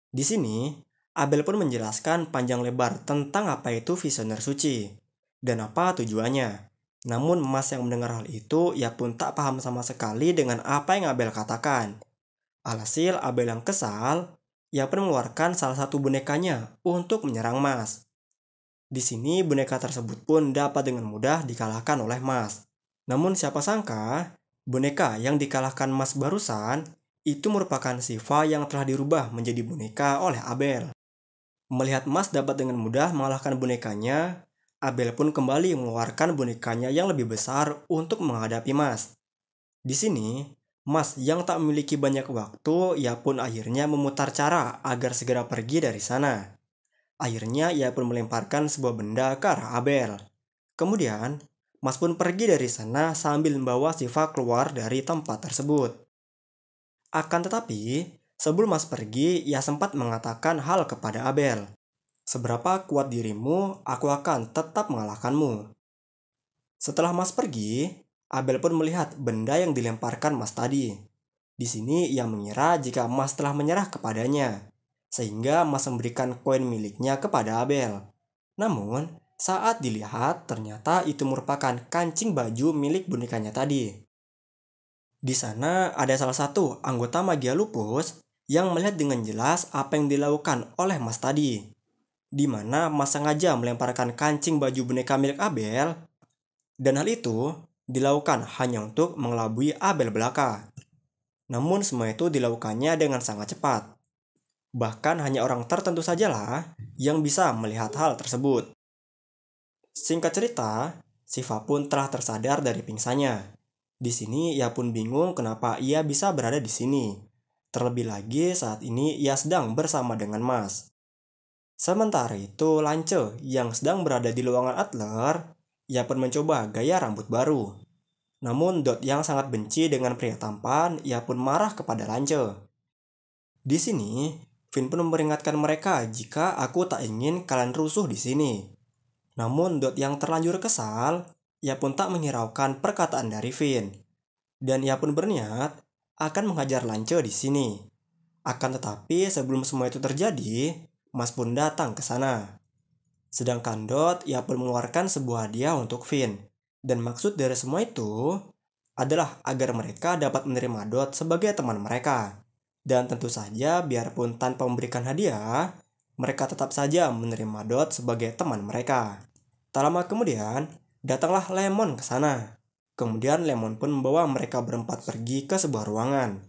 Di sini, Abel pun menjelaskan panjang lebar tentang apa itu visioner suci dan apa tujuannya. Namun Mas yang mendengar hal itu ia pun tak paham sama sekali dengan apa yang Abel katakan. Alhasil Abel yang kesal, ia pun mengeluarkan salah satu bonekanya untuk menyerang Mas. Di sini boneka tersebut pun dapat dengan mudah dikalahkan oleh Mas. Namun siapa sangka, boneka yang dikalahkan Mas barusan itu merupakan Siva yang telah dirubah menjadi boneka oleh Abel. Melihat Mas dapat dengan mudah mengalahkan bonekanya, Abel pun kembali mengeluarkan bonekanya yang lebih besar untuk menghadapi Mas. Di sini, Mas yang tak memiliki banyak waktu, ia pun akhirnya memutar cara agar segera pergi dari sana. Akhirnya ia pun melemparkan sebuah benda ke arah Abel. Kemudian, Mas pun pergi dari sana sambil membawa Siva keluar dari tempat tersebut. Akan tetapi, sebelum Mas pergi, ia sempat mengatakan hal kepada Abel. Seberapa kuat dirimu, aku akan tetap mengalahkanmu. Setelah Mas pergi, Abel pun melihat benda yang dilemparkan Mas tadi. Di sini ia mengira jika Mas telah menyerah kepadanya, sehingga Mas memberikan koin miliknya kepada Abel. Namun, saat dilihat, ternyata itu merupakan kancing baju milik bonekanya tadi. Di sana ada salah satu anggota Magia Lupus yang melihat dengan jelas apa yang dilakukan oleh Mas tadi. Di mana Mas sengaja melemparkan kancing baju boneka milik Abel dan hal itu dilakukan hanya untuk mengelabui Abel belaka. Namun semua itu dilakukannya dengan sangat cepat. Bahkan hanya orang tertentu sajalah yang bisa melihat hal tersebut. Singkat cerita, Siva pun telah tersadar dari pingsannya. Di sini ia pun bingung kenapa ia bisa berada di sini. Terlebih lagi saat ini ia sedang bersama dengan Mas. Sementara itu Lance yang sedang berada di ruangan Adler, ia pun mencoba gaya rambut baru. Namun Dot yang sangat benci dengan pria tampan, ia pun marah kepada Lance. Di sini, Finn pun memperingatkan mereka jika aku tak ingin kalian rusuh di sini. Namun Dot yang terlanjur kesal, ia pun tak menghiraukan perkataan dari Finn. Dan ia pun berniat akan menghajar Lance di sini. Akan tetapi sebelum semua itu terjadi, Mas pun datang ke sana. Sedangkan Dot, ia pun mengeluarkan sebuah hadiah untuk Finn. Dan maksud dari semua itu adalah agar mereka dapat menerima Dot sebagai teman mereka. Dan tentu saja biarpun tanpa memberikan hadiah, mereka tetap saja menerima Dot sebagai teman mereka. Tak lama kemudian, Datanglah Lemon ke sana. Kemudian Lemon pun membawa mereka berempat pergi ke sebuah ruangan.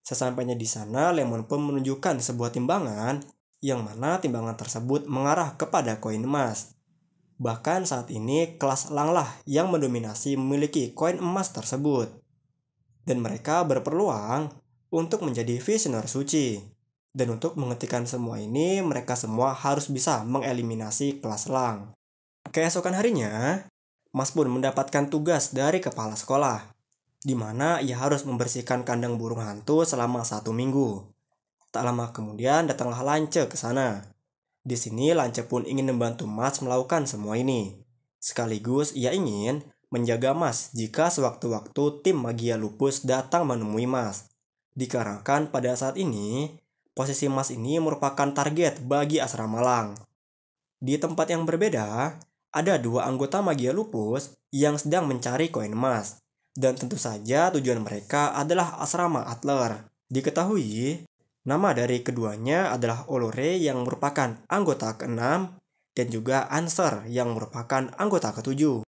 Sesampainya di sana, Lemon pun menunjukkan sebuah timbangan yang mana timbangan tersebut mengarah kepada koin emas. Bahkan saat ini, kelas langlah yang mendominasi memiliki koin emas tersebut. Dan mereka berpeluang untuk menjadi visioner suci. Dan untuk menghentikan semua ini, mereka semua harus bisa mengeliminasi kelas lang. Keesokan harinya, Mas pun mendapatkan tugas dari kepala sekolah, di mana ia harus membersihkan kandang burung hantu selama satu minggu. Tak lama kemudian datanglah Lance ke sana. Di sini Lance pun ingin membantu Mas melakukan semua ini. Sekaligus ia ingin menjaga Mas jika sewaktu-waktu tim magia lupus datang menemui Mas. Dikarenakan pada saat ini, posisi Mas ini merupakan target bagi asrama Lang. Di tempat yang berbeda, ada dua anggota Magia Lupus yang sedang mencari koin emas. Dan tentu saja tujuan mereka adalah asrama Adler. Diketahui, nama dari keduanya adalah Olore yang merupakan anggota ke-6 dan juga Answer yang merupakan anggota ke-7.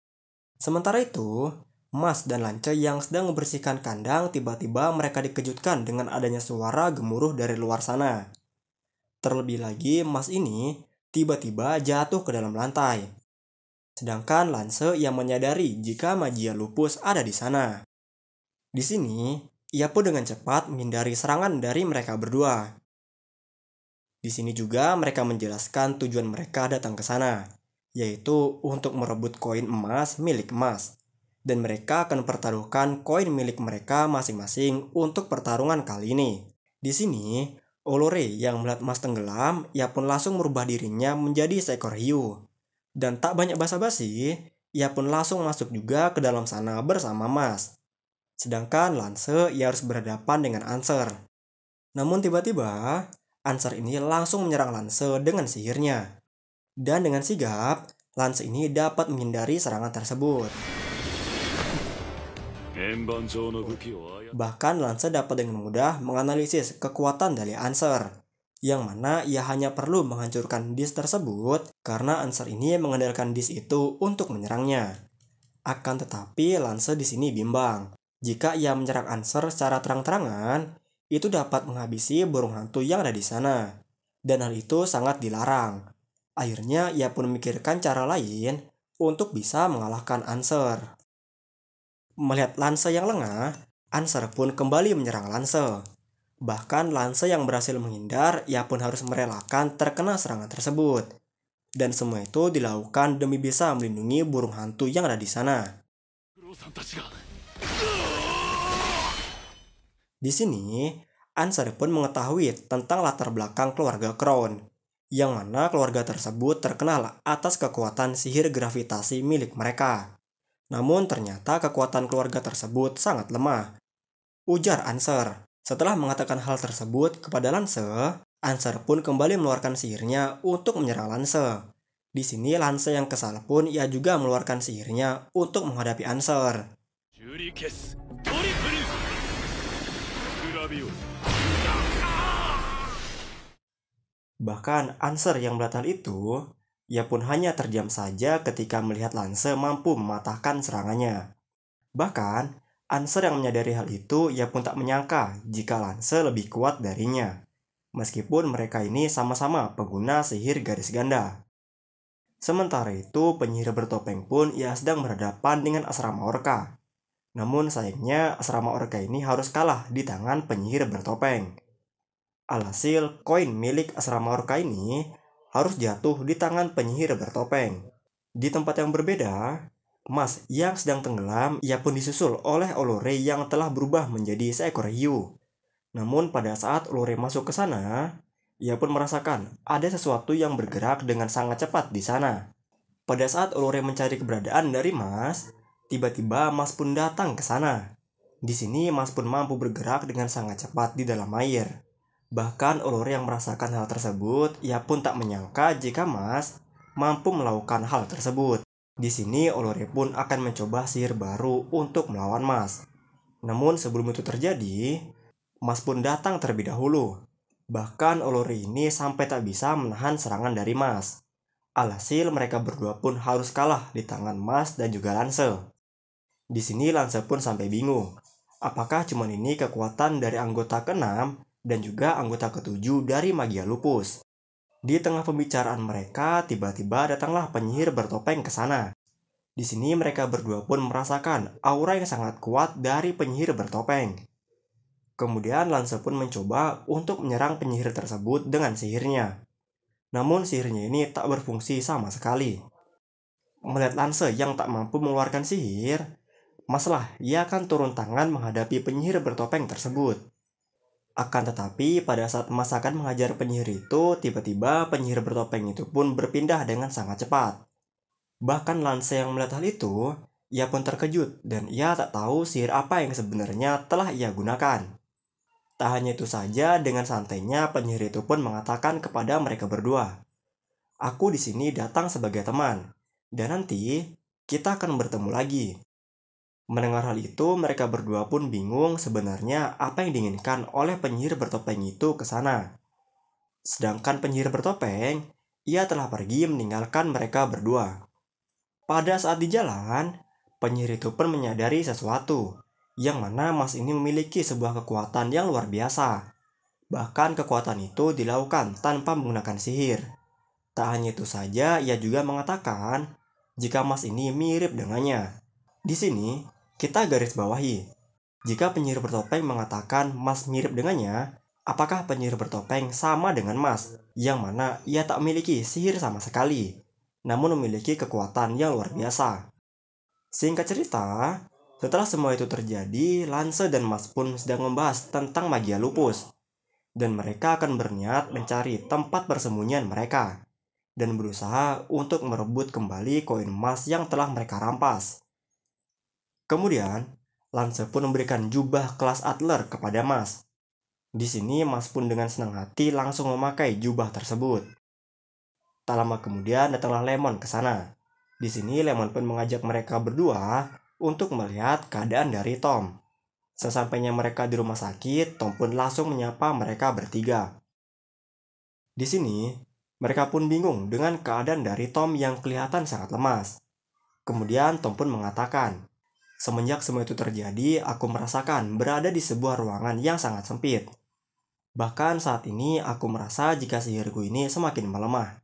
Sementara itu, Mas dan Lance yang sedang membersihkan kandang tiba-tiba mereka dikejutkan dengan adanya suara gemuruh dari luar sana. Terlebih lagi, Mas ini tiba-tiba jatuh ke dalam lantai Sedangkan Lanse yang menyadari jika magia lupus ada di sana. Di sini, ia pun dengan cepat menghindari serangan dari mereka berdua. Di sini juga mereka menjelaskan tujuan mereka datang ke sana, yaitu untuk merebut koin emas milik emas. Dan mereka akan pertaruhkan koin milik mereka masing-masing untuk pertarungan kali ini. Di sini, Olore yang melihat emas tenggelam, ia pun langsung merubah dirinya menjadi seekor hiu. Dan tak banyak basa-basi, ia pun langsung masuk juga ke dalam sana bersama Mas. Sedangkan Lance ia harus berhadapan dengan Answer. Namun tiba-tiba, Answer ini langsung menyerang Lance dengan sihirnya. Dan dengan sigap, Lance ini dapat menghindari serangan tersebut. Bahkan Lance dapat dengan mudah menganalisis kekuatan dari Answer yang mana ia hanya perlu menghancurkan dis tersebut karena Ansar ini mengandalkan dis itu untuk menyerangnya. Akan tetapi Lance di sini bimbang. Jika ia menyerang Ansar secara terang-terangan, itu dapat menghabisi burung hantu yang ada di sana. Dan hal itu sangat dilarang. Akhirnya ia pun memikirkan cara lain untuk bisa mengalahkan Ansar. Melihat Lance yang lengah, Ansar pun kembali menyerang Lance. Bahkan Lance yang berhasil menghindar, ia pun harus merelakan terkena serangan tersebut. Dan semua itu dilakukan demi bisa melindungi burung hantu yang ada di sana. Di sini, Anser pun mengetahui tentang latar belakang keluarga Crown, yang mana keluarga tersebut terkenal atas kekuatan sihir gravitasi milik mereka. Namun ternyata kekuatan keluarga tersebut sangat lemah. Ujar Ansar, setelah mengatakan hal tersebut kepada Lanse, Anser pun kembali mengeluarkan sihirnya untuk menyerang Lanse. Di sini Lanse yang kesal pun ia juga mengeluarkan sihirnya untuk menghadapi Anser. Bahkan Anser yang melihat itu, ia pun hanya terdiam saja ketika melihat Lanse mampu mematahkan serangannya. Bahkan, Answer yang menyadari hal itu, ia pun tak menyangka jika Lance lebih kuat darinya. Meskipun mereka ini sama-sama pengguna sihir garis ganda. Sementara itu, penyihir bertopeng pun ia sedang berhadapan dengan asrama orka. Namun sayangnya, asrama orka ini harus kalah di tangan penyihir bertopeng. Alhasil, koin milik asrama orka ini harus jatuh di tangan penyihir bertopeng. Di tempat yang berbeda, emas yang sedang tenggelam, ia pun disusul oleh Olore yang telah berubah menjadi seekor hiu. Namun pada saat Olore masuk ke sana, ia pun merasakan ada sesuatu yang bergerak dengan sangat cepat di sana. Pada saat Olore mencari keberadaan dari Mas, tiba-tiba Mas pun datang ke sana. Di sini Mas pun mampu bergerak dengan sangat cepat di dalam air. Bahkan Olore yang merasakan hal tersebut, ia pun tak menyangka jika Mas mampu melakukan hal tersebut. Di sini Olore pun akan mencoba sihir baru untuk melawan Mas. Namun sebelum itu terjadi, Mas pun datang terlebih dahulu. Bahkan Olore ini sampai tak bisa menahan serangan dari Mas. Alhasil mereka berdua pun harus kalah di tangan Mas dan juga Lance. Di sini Lance pun sampai bingung. Apakah cuman ini kekuatan dari anggota keenam dan juga anggota ketujuh dari Magia Lupus? Di tengah pembicaraan mereka, tiba-tiba datanglah penyihir bertopeng ke sana. Di sini mereka berdua pun merasakan aura yang sangat kuat dari penyihir bertopeng. Kemudian Lance pun mencoba untuk menyerang penyihir tersebut dengan sihirnya. Namun sihirnya ini tak berfungsi sama sekali. Melihat Lance yang tak mampu mengeluarkan sihir, masalah ia akan turun tangan menghadapi penyihir bertopeng tersebut. Akan tetapi pada saat emas akan mengajar penyihir itu, tiba-tiba penyihir bertopeng itu pun berpindah dengan sangat cepat. Bahkan Lance yang melihat hal itu, ia pun terkejut dan ia tak tahu sihir apa yang sebenarnya telah ia gunakan. Tak hanya itu saja, dengan santainya penyihir itu pun mengatakan kepada mereka berdua, "Aku di sini datang sebagai teman, dan nanti kita akan bertemu lagi. Mendengar hal itu, mereka berdua pun bingung sebenarnya apa yang diinginkan oleh penyihir bertopeng itu ke sana. Sedangkan penyihir bertopeng, ia telah pergi meninggalkan mereka berdua. Pada saat di jalan, penyihir itu pun menyadari sesuatu, yang mana mas ini memiliki sebuah kekuatan yang luar biasa. Bahkan kekuatan itu dilakukan tanpa menggunakan sihir. Tak hanya itu saja, ia juga mengatakan jika mas ini mirip dengannya. Di sini, kita garis bawahi, jika penyihir bertopeng mengatakan mas mirip dengannya, apakah penyihir bertopeng sama dengan mas yang mana ia tak memiliki sihir sama sekali, namun memiliki kekuatan yang luar biasa. Singkat cerita, setelah semua itu terjadi, Lance dan Mas pun sedang membahas tentang magia lupus, dan mereka akan berniat mencari tempat persembunyian mereka, dan berusaha untuk merebut kembali koin emas yang telah mereka rampas. Kemudian, Lance pun memberikan jubah kelas Adler kepada Mas. Di sini Mas pun dengan senang hati langsung memakai jubah tersebut. Tak lama kemudian datanglah Lemon ke sana. Di sini Lemon pun mengajak mereka berdua untuk melihat keadaan dari Tom. Sesampainya mereka di rumah sakit, Tom pun langsung menyapa mereka bertiga. Di sini, mereka pun bingung dengan keadaan dari Tom yang kelihatan sangat lemas. Kemudian Tom pun mengatakan, Semenjak semua itu terjadi, aku merasakan berada di sebuah ruangan yang sangat sempit. Bahkan saat ini aku merasa jika sihirku ini semakin melemah.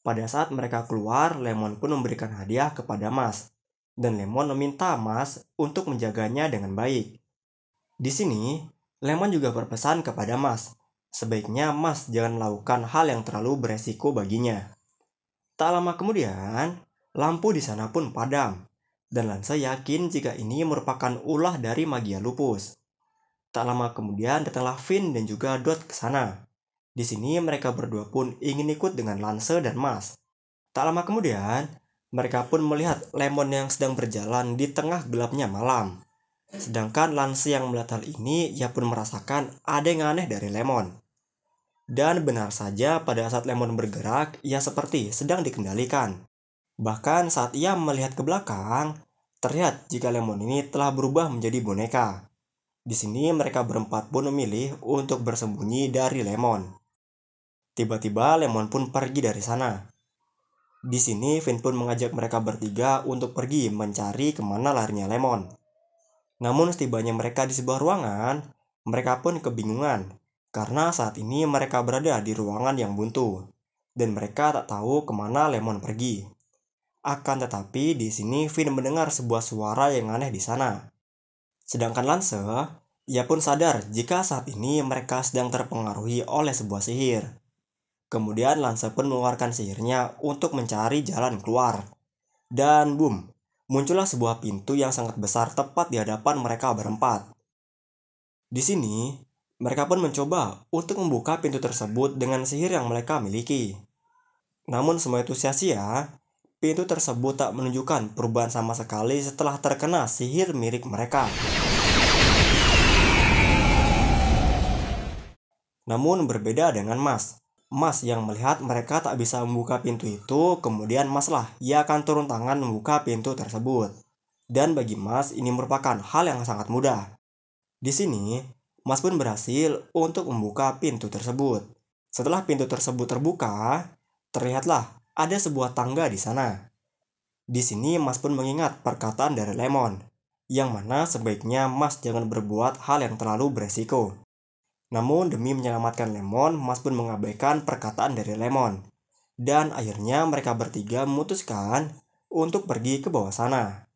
Pada saat mereka keluar, Lemon pun memberikan hadiah kepada Mas, dan Lemon meminta Mas untuk menjaganya dengan baik. Di sini, Lemon juga berpesan kepada Mas, sebaiknya Mas jangan lakukan hal yang terlalu beresiko baginya. Tak lama kemudian, lampu di sana pun padam dan Lansa yakin jika ini merupakan ulah dari magia lupus. Tak lama kemudian datanglah Finn dan juga Dot ke sana. Di sini mereka berdua pun ingin ikut dengan Lanza dan Mas. Tak lama kemudian, mereka pun melihat Lemon yang sedang berjalan di tengah gelapnya malam. Sedangkan Lance yang melihat hal ini, ia pun merasakan ada yang aneh dari Lemon. Dan benar saja pada saat Lemon bergerak, ia seperti sedang dikendalikan. Bahkan saat ia melihat ke belakang, Terlihat jika Lemon ini telah berubah menjadi boneka. Di sini mereka berempat pun memilih untuk bersembunyi dari Lemon. Tiba-tiba Lemon pun pergi dari sana. Di sini Finn pun mengajak mereka bertiga untuk pergi mencari kemana larinya Lemon. Namun setibanya mereka di sebuah ruangan, mereka pun kebingungan karena saat ini mereka berada di ruangan yang buntu dan mereka tak tahu kemana Lemon pergi. Akan tetapi di sini Finn mendengar sebuah suara yang aneh di sana. Sedangkan Lance, ia pun sadar jika saat ini mereka sedang terpengaruhi oleh sebuah sihir. Kemudian Lance pun mengeluarkan sihirnya untuk mencari jalan keluar. Dan boom, muncullah sebuah pintu yang sangat besar tepat di hadapan mereka berempat. Di sini, mereka pun mencoba untuk membuka pintu tersebut dengan sihir yang mereka miliki. Namun semua itu sia-sia pintu tersebut tak menunjukkan perubahan sama sekali setelah terkena sihir mirip mereka. Namun berbeda dengan Mas. Mas yang melihat mereka tak bisa membuka pintu itu, kemudian Maslah ia akan turun tangan membuka pintu tersebut. Dan bagi Mas ini merupakan hal yang sangat mudah. Di sini, Mas pun berhasil untuk membuka pintu tersebut. Setelah pintu tersebut terbuka, terlihatlah ada sebuah tangga di sana. Di sini Mas pun mengingat perkataan dari Lemon, yang mana sebaiknya Mas jangan berbuat hal yang terlalu beresiko. Namun demi menyelamatkan Lemon, Mas pun mengabaikan perkataan dari Lemon. Dan akhirnya mereka bertiga memutuskan untuk pergi ke bawah sana.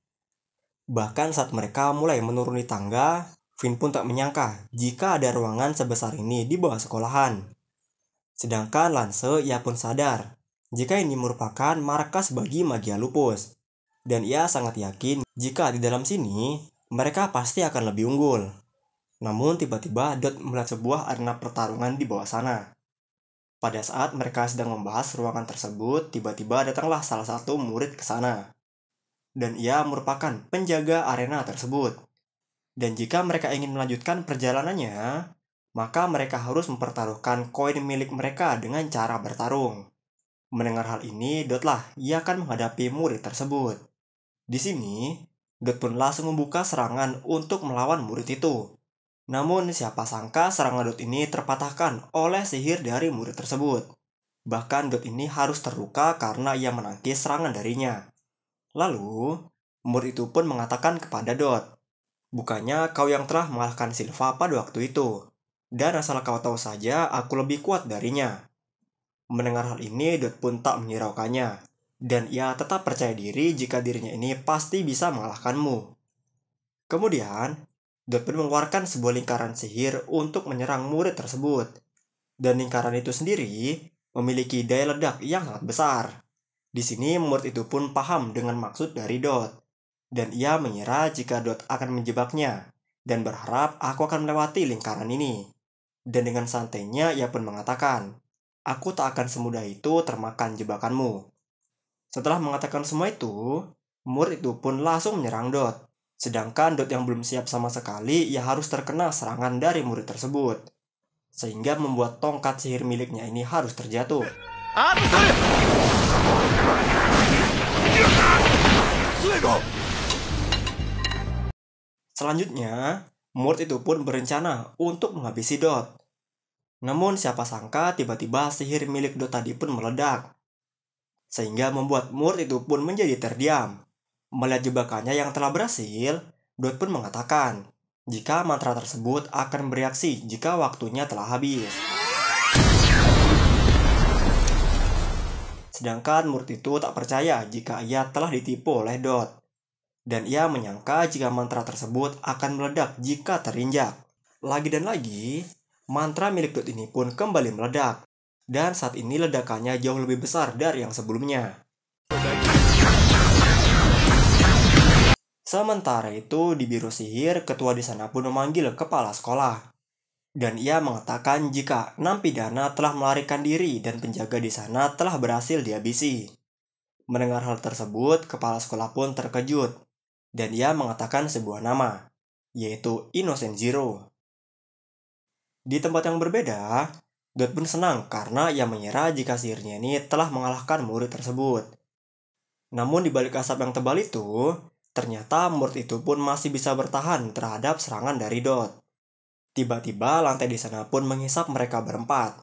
Bahkan saat mereka mulai menuruni tangga, Finn pun tak menyangka jika ada ruangan sebesar ini di bawah sekolahan. Sedangkan Lance ia pun sadar jika ini merupakan markas bagi magia lupus. Dan ia sangat yakin jika di dalam sini, mereka pasti akan lebih unggul. Namun tiba-tiba Dot melihat sebuah arena pertarungan di bawah sana. Pada saat mereka sedang membahas ruangan tersebut, tiba-tiba datanglah salah satu murid ke sana. Dan ia merupakan penjaga arena tersebut. Dan jika mereka ingin melanjutkan perjalanannya, maka mereka harus mempertaruhkan koin milik mereka dengan cara bertarung. Mendengar hal ini, Dot lah ia akan menghadapi murid tersebut. Di sini, Dot pun langsung membuka serangan untuk melawan murid itu. Namun, siapa sangka serangan Dot ini terpatahkan oleh sihir dari murid tersebut. Bahkan Dot ini harus terluka karena ia menangkis serangan darinya. Lalu, murid itu pun mengatakan kepada Dot, Bukannya kau yang telah mengalahkan Silva pada waktu itu, dan asal kau tahu saja aku lebih kuat darinya. Mendengar hal ini, Dot pun tak menyiraukannya. dan ia tetap percaya diri jika dirinya ini pasti bisa mengalahkanmu. Kemudian, Dot pun mengeluarkan sebuah lingkaran sihir untuk menyerang murid tersebut, dan lingkaran itu sendiri memiliki daya ledak yang sangat besar. Di sini murid itu pun paham dengan maksud dari Dot, dan ia mengira jika Dot akan menjebaknya, dan berharap aku akan melewati lingkaran ini. Dan dengan santainya ia pun mengatakan, aku tak akan semudah itu termakan jebakanmu. Setelah mengatakan semua itu, Mur itu pun langsung menyerang Dot. Sedangkan Dot yang belum siap sama sekali, ia harus terkena serangan dari murid tersebut. Sehingga membuat tongkat sihir miliknya ini harus terjatuh. Selanjutnya, Murt itu pun berencana untuk menghabisi Dot. Namun siapa sangka tiba-tiba sihir milik Do tadi pun meledak. Sehingga membuat Mur itu pun menjadi terdiam. Melihat jebakannya yang telah berhasil, Dot pun mengatakan jika mantra tersebut akan bereaksi jika waktunya telah habis. Sedangkan Murt itu tak percaya jika ia telah ditipu oleh Dot. Dan ia menyangka jika mantra tersebut akan meledak jika terinjak. Lagi dan lagi, mantra milik Dot ini pun kembali meledak. Dan saat ini ledakannya jauh lebih besar dari yang sebelumnya. Sementara itu, di Biro Sihir, ketua di sana pun memanggil kepala sekolah. Dan ia mengatakan jika enam pidana telah melarikan diri dan penjaga di sana telah berhasil dihabisi. Mendengar hal tersebut, kepala sekolah pun terkejut. Dan ia mengatakan sebuah nama, yaitu Innocent Zero. Di tempat yang berbeda, Dot pun senang karena ia mengira jika sihirnya ini telah mengalahkan murid tersebut. Namun di balik asap yang tebal itu, ternyata murid itu pun masih bisa bertahan terhadap serangan dari Dot. Tiba-tiba lantai di sana pun menghisap mereka berempat.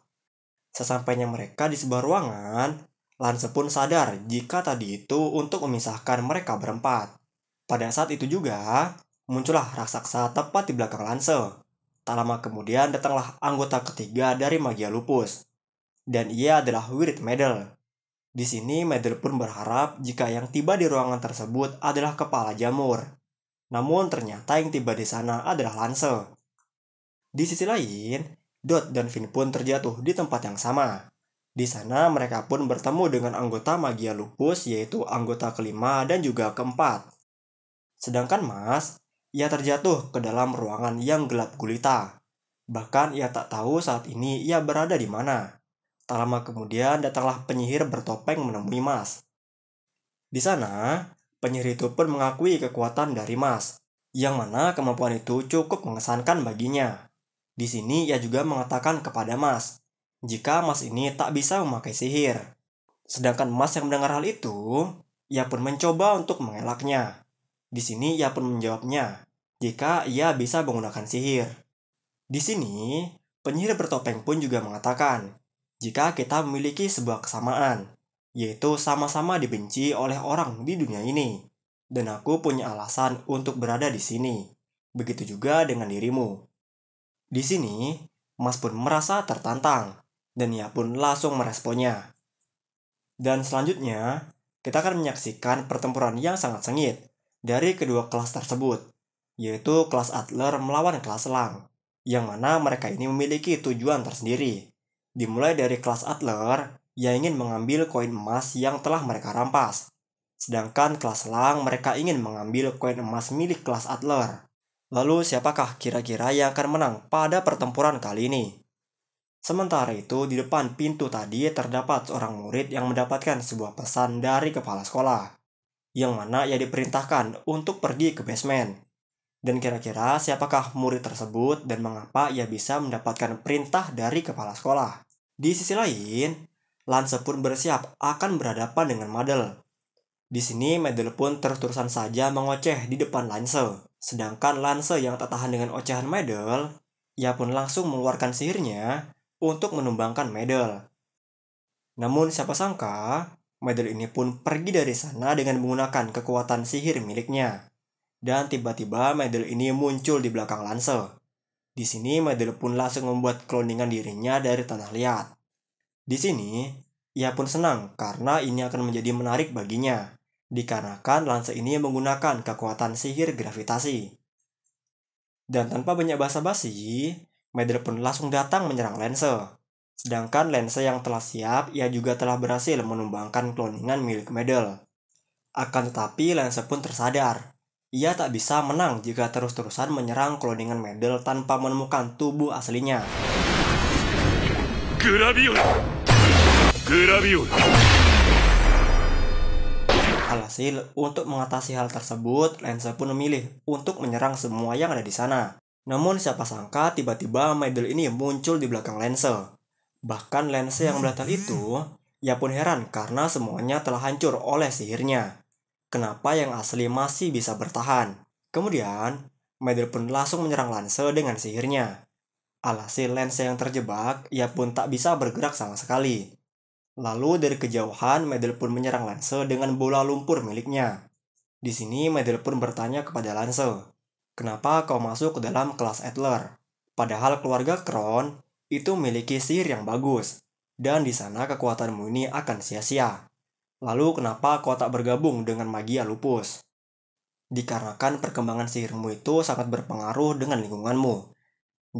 Sesampainya mereka di sebuah ruangan, Lance pun sadar jika tadi itu untuk memisahkan mereka berempat. Pada saat itu juga, muncullah raksasa tepat di belakang Lance. Tak lama kemudian datanglah anggota ketiga dari Magia Lupus, dan ia adalah Wirid Medel. Di sini Medel pun berharap jika yang tiba di ruangan tersebut adalah kepala jamur. Namun ternyata yang tiba di sana adalah Lance. Di sisi lain, Dot dan Finn pun terjatuh di tempat yang sama. Di sana mereka pun bertemu dengan anggota Magia Lupus yaitu anggota kelima dan juga keempat. Sedangkan Mas, ia terjatuh ke dalam ruangan yang gelap gulita. Bahkan ia tak tahu saat ini ia berada di mana. Tak lama kemudian datanglah penyihir bertopeng menemui Mas. Di sana, penyihir itu pun mengakui kekuatan dari Mas, yang mana kemampuan itu cukup mengesankan baginya. Di sini ia juga mengatakan kepada Mas, jika Mas ini tak bisa memakai sihir. Sedangkan Mas yang mendengar hal itu, ia pun mencoba untuk mengelaknya. Di sini ia pun menjawabnya, jika ia bisa menggunakan sihir. Di sini, penyihir bertopeng pun juga mengatakan, jika kita memiliki sebuah kesamaan, yaitu sama-sama dibenci oleh orang di dunia ini, dan aku punya alasan untuk berada di sini. Begitu juga dengan dirimu. Di sini, Mas pun merasa tertantang, dan ia pun langsung meresponnya. Dan selanjutnya, kita akan menyaksikan pertempuran yang sangat sengit dari kedua kelas tersebut yaitu kelas Adler melawan kelas Lang, yang mana mereka ini memiliki tujuan tersendiri. Dimulai dari kelas Adler, yang ingin mengambil koin emas yang telah mereka rampas. Sedangkan kelas Lang mereka ingin mengambil koin emas milik kelas Adler. Lalu siapakah kira-kira yang akan menang pada pertempuran kali ini? Sementara itu, di depan pintu tadi terdapat seorang murid yang mendapatkan sebuah pesan dari kepala sekolah, yang mana ia diperintahkan untuk pergi ke basement. Dan kira-kira siapakah murid tersebut dan mengapa ia bisa mendapatkan perintah dari kepala sekolah? Di sisi lain, Lance pun bersiap akan berhadapan dengan Madel. Di sini Madel pun terus-terusan saja mengoceh di depan Lance. Sedangkan Lance yang tak tahan dengan ocehan Madel, ia pun langsung mengeluarkan sihirnya untuk menumbangkan Madel. Namun siapa sangka, Madel ini pun pergi dari sana dengan menggunakan kekuatan sihir miliknya. Dan tiba-tiba Medel ini muncul di belakang Lancel. Di sini Medel pun langsung membuat kloningan dirinya dari tanah liat. Di sini, ia pun senang karena ini akan menjadi menarik baginya. Dikarenakan Lancel ini menggunakan kekuatan sihir gravitasi. Dan tanpa banyak basa-basi, Medel pun langsung datang menyerang Lancel. Sedangkan Lancer yang telah siap, ia juga telah berhasil menumbangkan kloningan milik Medel. Akan tetapi Lancer pun tersadar ia tak bisa menang jika terus-terusan menyerang kloningan medal tanpa menemukan tubuh aslinya. Graviol. Graviol. Alhasil, untuk mengatasi hal tersebut, Lensa pun memilih untuk menyerang semua yang ada di sana. Namun siapa sangka tiba-tiba medal ini muncul di belakang Lensa. Bahkan Lensa yang meletal itu, ia pun heran karena semuanya telah hancur oleh sihirnya kenapa yang asli masih bisa bertahan. Kemudian, Maider pun langsung menyerang Lance dengan sihirnya. Alhasil Lance yang terjebak, ia pun tak bisa bergerak sama sekali. Lalu dari kejauhan, Medel pun menyerang Lance dengan bola lumpur miliknya. Di sini Medel pun bertanya kepada Lance, kenapa kau masuk ke dalam kelas Adler? Padahal keluarga Kron itu memiliki sihir yang bagus, dan di sana kekuatanmu ini akan sia-sia. Lalu kenapa kau tak bergabung dengan magia lupus? Dikarenakan perkembangan sihirmu itu sangat berpengaruh dengan lingkunganmu.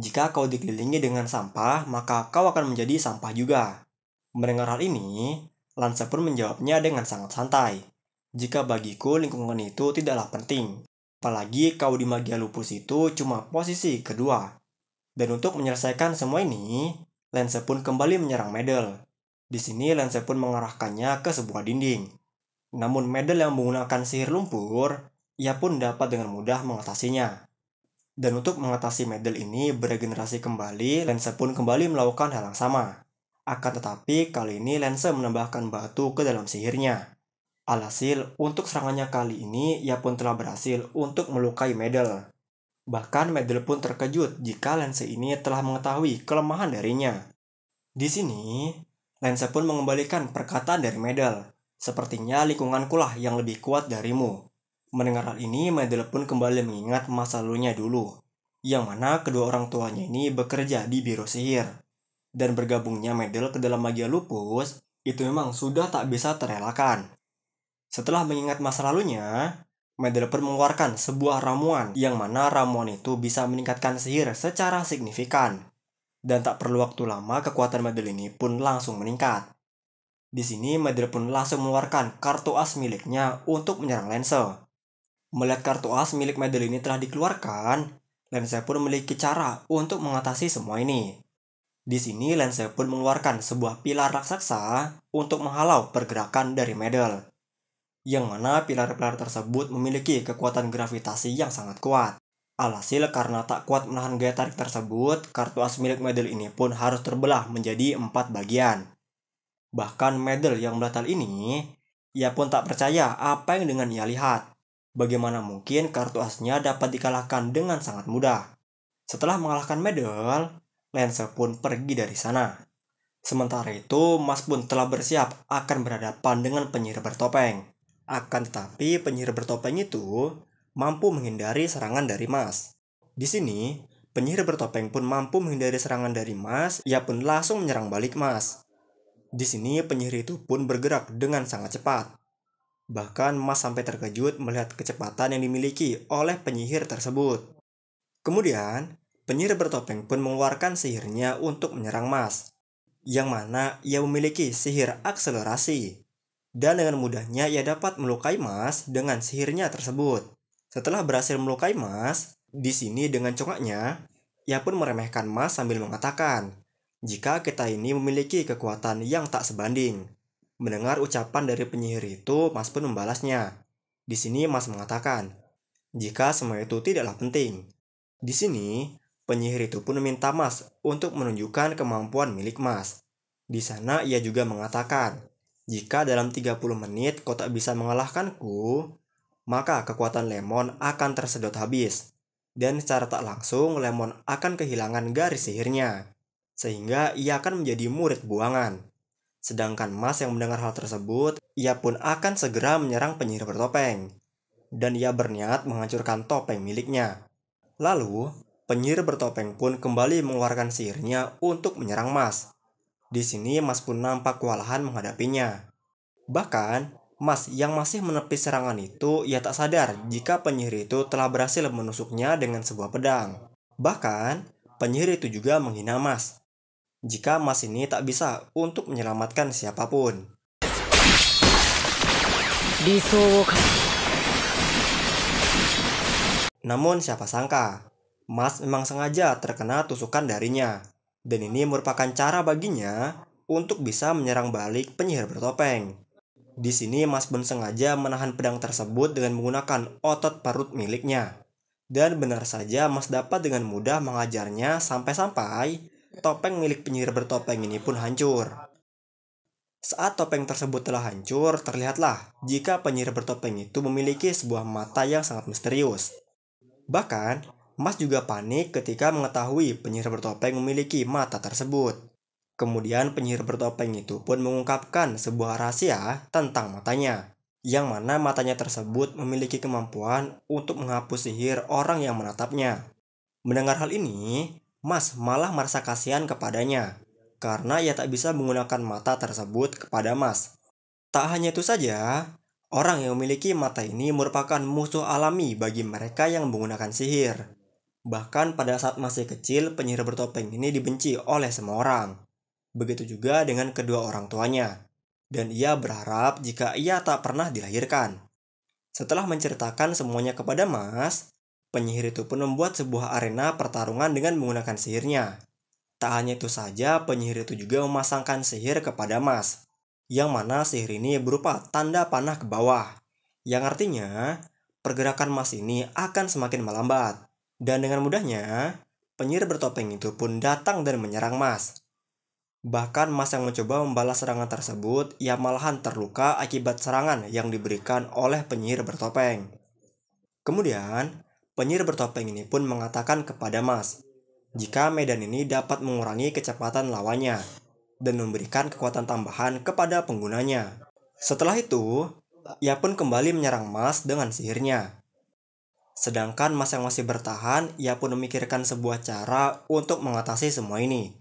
Jika kau dikelilingi dengan sampah, maka kau akan menjadi sampah juga. Mendengar hal ini, Lance pun menjawabnya dengan sangat santai. Jika bagiku lingkungan itu tidaklah penting, Apalagi kau di magia lupus itu cuma posisi kedua. Dan untuk menyelesaikan semua ini, Lance pun kembali menyerang Medel. Di sini Lensei pun mengarahkannya ke sebuah dinding. Namun medal yang menggunakan sihir lumpur, ia pun dapat dengan mudah mengatasinya. Dan untuk mengatasi medal ini beregenerasi kembali, Lensei pun kembali melakukan hal yang sama. Akan tetapi kali ini Lensei menambahkan batu ke dalam sihirnya. Alhasil, untuk serangannya kali ini ia pun telah berhasil untuk melukai medal. Bahkan Medel pun terkejut jika lensa ini telah mengetahui kelemahan darinya. Di sini, Lensa pun mengembalikan perkataan dari Medal. Sepertinya lingkungankulah yang lebih kuat darimu. Mendengar hal ini, Medal pun kembali mengingat masa lalunya dulu, yang mana kedua orang tuanya ini bekerja di biro sihir. Dan bergabungnya Medel ke dalam magia lupus, itu memang sudah tak bisa terelakkan. Setelah mengingat masa lalunya, Medel pun mengeluarkan sebuah ramuan, yang mana ramuan itu bisa meningkatkan sihir secara signifikan dan tak perlu waktu lama kekuatan Madel ini pun langsung meningkat. Di sini Madel pun langsung mengeluarkan kartu as miliknya untuk menyerang Lance. Melihat kartu as milik Madel ini telah dikeluarkan, Lance pun memiliki cara untuk mengatasi semua ini. Di sini Lance pun mengeluarkan sebuah pilar raksasa untuk menghalau pergerakan dari Madel, Yang mana pilar-pilar tersebut memiliki kekuatan gravitasi yang sangat kuat. Alhasil karena tak kuat menahan gaya tarik tersebut, kartu as milik medal ini pun harus terbelah menjadi empat bagian. Bahkan medal yang belatal ini, ia pun tak percaya apa yang dengan ia lihat. Bagaimana mungkin kartu asnya dapat dikalahkan dengan sangat mudah. Setelah mengalahkan medal, Lance pun pergi dari sana. Sementara itu, Mas pun telah bersiap akan berhadapan dengan penyihir bertopeng. Akan tetapi penyihir bertopeng itu mampu menghindari serangan dari Mas. Di sini, penyihir bertopeng pun mampu menghindari serangan dari Mas, ia pun langsung menyerang balik Mas. Di sini, penyihir itu pun bergerak dengan sangat cepat. Bahkan Mas sampai terkejut melihat kecepatan yang dimiliki oleh penyihir tersebut. Kemudian, penyihir bertopeng pun mengeluarkan sihirnya untuk menyerang Mas, yang mana ia memiliki sihir akselerasi. Dan dengan mudahnya ia dapat melukai Mas dengan sihirnya tersebut. Setelah berhasil melukai Mas, di sini dengan congaknya, ia pun meremehkan Mas sambil mengatakan, jika kita ini memiliki kekuatan yang tak sebanding. Mendengar ucapan dari penyihir itu, Mas pun membalasnya. Di sini Mas mengatakan, jika semua itu tidaklah penting. Di sini, penyihir itu pun meminta Mas untuk menunjukkan kemampuan milik Mas. Di sana ia juga mengatakan, jika dalam 30 menit kau tak bisa mengalahkanku, maka kekuatan lemon akan tersedot habis. Dan secara tak langsung, lemon akan kehilangan garis sihirnya, sehingga ia akan menjadi murid buangan. Sedangkan Mas yang mendengar hal tersebut, ia pun akan segera menyerang penyihir bertopeng. Dan ia berniat menghancurkan topeng miliknya. Lalu, penyihir bertopeng pun kembali mengeluarkan sihirnya untuk menyerang Mas. Di sini Mas pun nampak kewalahan menghadapinya. Bahkan, Mas yang masih menepis serangan itu, ia tak sadar jika penyihir itu telah berhasil menusuknya dengan sebuah pedang. Bahkan, penyihir itu juga menghina Mas. Jika Mas ini tak bisa untuk menyelamatkan siapapun. Namun siapa sangka, Mas memang sengaja terkena tusukan darinya. Dan ini merupakan cara baginya untuk bisa menyerang balik penyihir bertopeng. Di sini Mas Bon sengaja menahan pedang tersebut dengan menggunakan otot parut miliknya. Dan benar saja Mas dapat dengan mudah mengajarnya sampai-sampai topeng milik penyihir bertopeng ini pun hancur. Saat topeng tersebut telah hancur, terlihatlah jika penyihir bertopeng itu memiliki sebuah mata yang sangat misterius. Bahkan, Mas juga panik ketika mengetahui penyihir bertopeng memiliki mata tersebut. Kemudian penyihir bertopeng itu pun mengungkapkan sebuah rahasia tentang matanya, yang mana matanya tersebut memiliki kemampuan untuk menghapus sihir orang yang menatapnya. Mendengar hal ini, Mas malah merasa kasihan kepadanya, karena ia tak bisa menggunakan mata tersebut kepada Mas. Tak hanya itu saja, orang yang memiliki mata ini merupakan musuh alami bagi mereka yang menggunakan sihir. Bahkan pada saat masih kecil, penyihir bertopeng ini dibenci oleh semua orang. Begitu juga dengan kedua orang tuanya, dan ia berharap jika ia tak pernah dilahirkan. Setelah menceritakan semuanya kepada Mas, penyihir itu pun membuat sebuah arena pertarungan dengan menggunakan sihirnya. Tak hanya itu saja, penyihir itu juga memasangkan sihir kepada Mas, yang mana sihir ini berupa tanda panah ke bawah, yang artinya pergerakan Mas ini akan semakin melambat. Dan dengan mudahnya, penyihir bertopeng itu pun datang dan menyerang Mas. Bahkan Mas yang mencoba membalas serangan tersebut, ia malahan terluka akibat serangan yang diberikan oleh penyihir bertopeng. Kemudian, penyihir bertopeng ini pun mengatakan kepada Mas, jika medan ini dapat mengurangi kecepatan lawannya, dan memberikan kekuatan tambahan kepada penggunanya. Setelah itu, ia pun kembali menyerang Mas dengan sihirnya. Sedangkan Mas yang masih bertahan, ia pun memikirkan sebuah cara untuk mengatasi semua ini.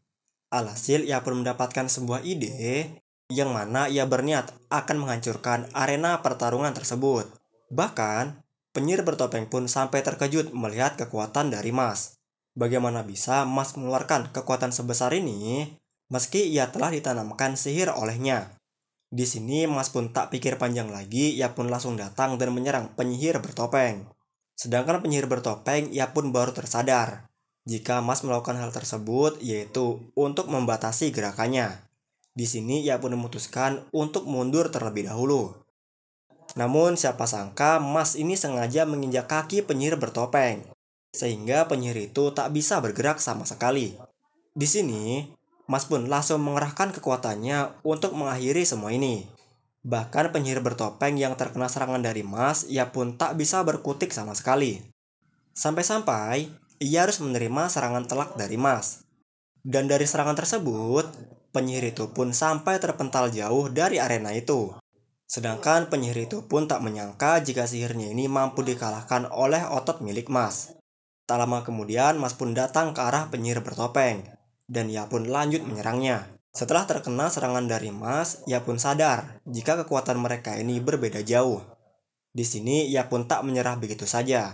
Alhasil ia pun mendapatkan sebuah ide yang mana ia berniat akan menghancurkan arena pertarungan tersebut. Bahkan, penyihir bertopeng pun sampai terkejut melihat kekuatan dari Mas. Bagaimana bisa Mas mengeluarkan kekuatan sebesar ini meski ia telah ditanamkan sihir olehnya? Di sini Mas pun tak pikir panjang lagi, ia pun langsung datang dan menyerang penyihir bertopeng. Sedangkan penyihir bertopeng ia pun baru tersadar. Jika Mas melakukan hal tersebut, yaitu untuk membatasi gerakannya. Di sini ia pun memutuskan untuk mundur terlebih dahulu. Namun siapa sangka Mas ini sengaja menginjak kaki penyihir bertopeng, sehingga penyihir itu tak bisa bergerak sama sekali. Di sini, Mas pun langsung mengerahkan kekuatannya untuk mengakhiri semua ini. Bahkan penyihir bertopeng yang terkena serangan dari Mas, ia pun tak bisa berkutik sama sekali. Sampai-sampai, ia harus menerima serangan telak dari Mas. Dan dari serangan tersebut, penyihir itu pun sampai terpental jauh dari arena itu. Sedangkan penyihir itu pun tak menyangka jika sihirnya ini mampu dikalahkan oleh otot milik Mas. Tak lama kemudian, Mas pun datang ke arah penyihir bertopeng, dan ia pun lanjut menyerangnya. Setelah terkena serangan dari Mas, ia pun sadar jika kekuatan mereka ini berbeda jauh. Di sini, ia pun tak menyerah begitu saja,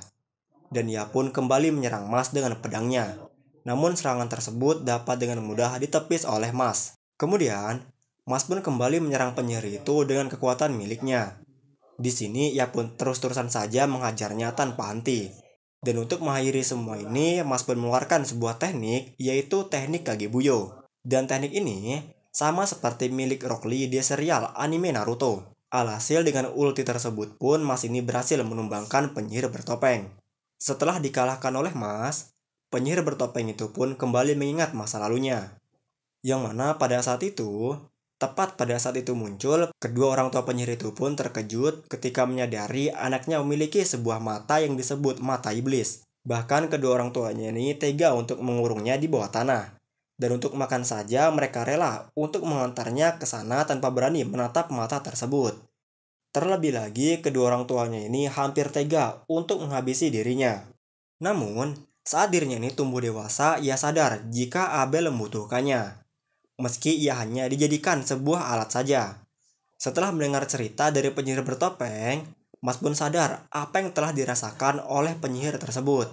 dan ia pun kembali menyerang Mas dengan pedangnya. Namun serangan tersebut dapat dengan mudah ditepis oleh Mas. Kemudian, Mas pun kembali menyerang penyihir itu dengan kekuatan miliknya. Di sini ia pun terus-terusan saja menghajarnya tanpa henti. Dan untuk mengakhiri semua ini, Mas pun mengeluarkan sebuah teknik, yaitu teknik Kagebuyo. Dan teknik ini sama seperti milik Rock Lee di serial anime Naruto. Alhasil dengan ulti tersebut pun Mas ini berhasil menumbangkan penyihir bertopeng. Setelah dikalahkan oleh Mas, penyihir bertopeng itu pun kembali mengingat masa lalunya. Yang mana pada saat itu, tepat pada saat itu muncul, kedua orang tua penyihir itu pun terkejut ketika menyadari anaknya memiliki sebuah mata yang disebut mata iblis. Bahkan kedua orang tuanya ini tega untuk mengurungnya di bawah tanah dan untuk makan saja mereka rela untuk mengantarnya ke sana tanpa berani menatap mata tersebut. Terlebih lagi, kedua orang tuanya ini hampir tega untuk menghabisi dirinya. Namun, saat dirinya ini tumbuh dewasa, ia sadar jika Abel membutuhkannya. Meski ia hanya dijadikan sebuah alat saja. Setelah mendengar cerita dari penyihir bertopeng, Mas pun sadar apa yang telah dirasakan oleh penyihir tersebut.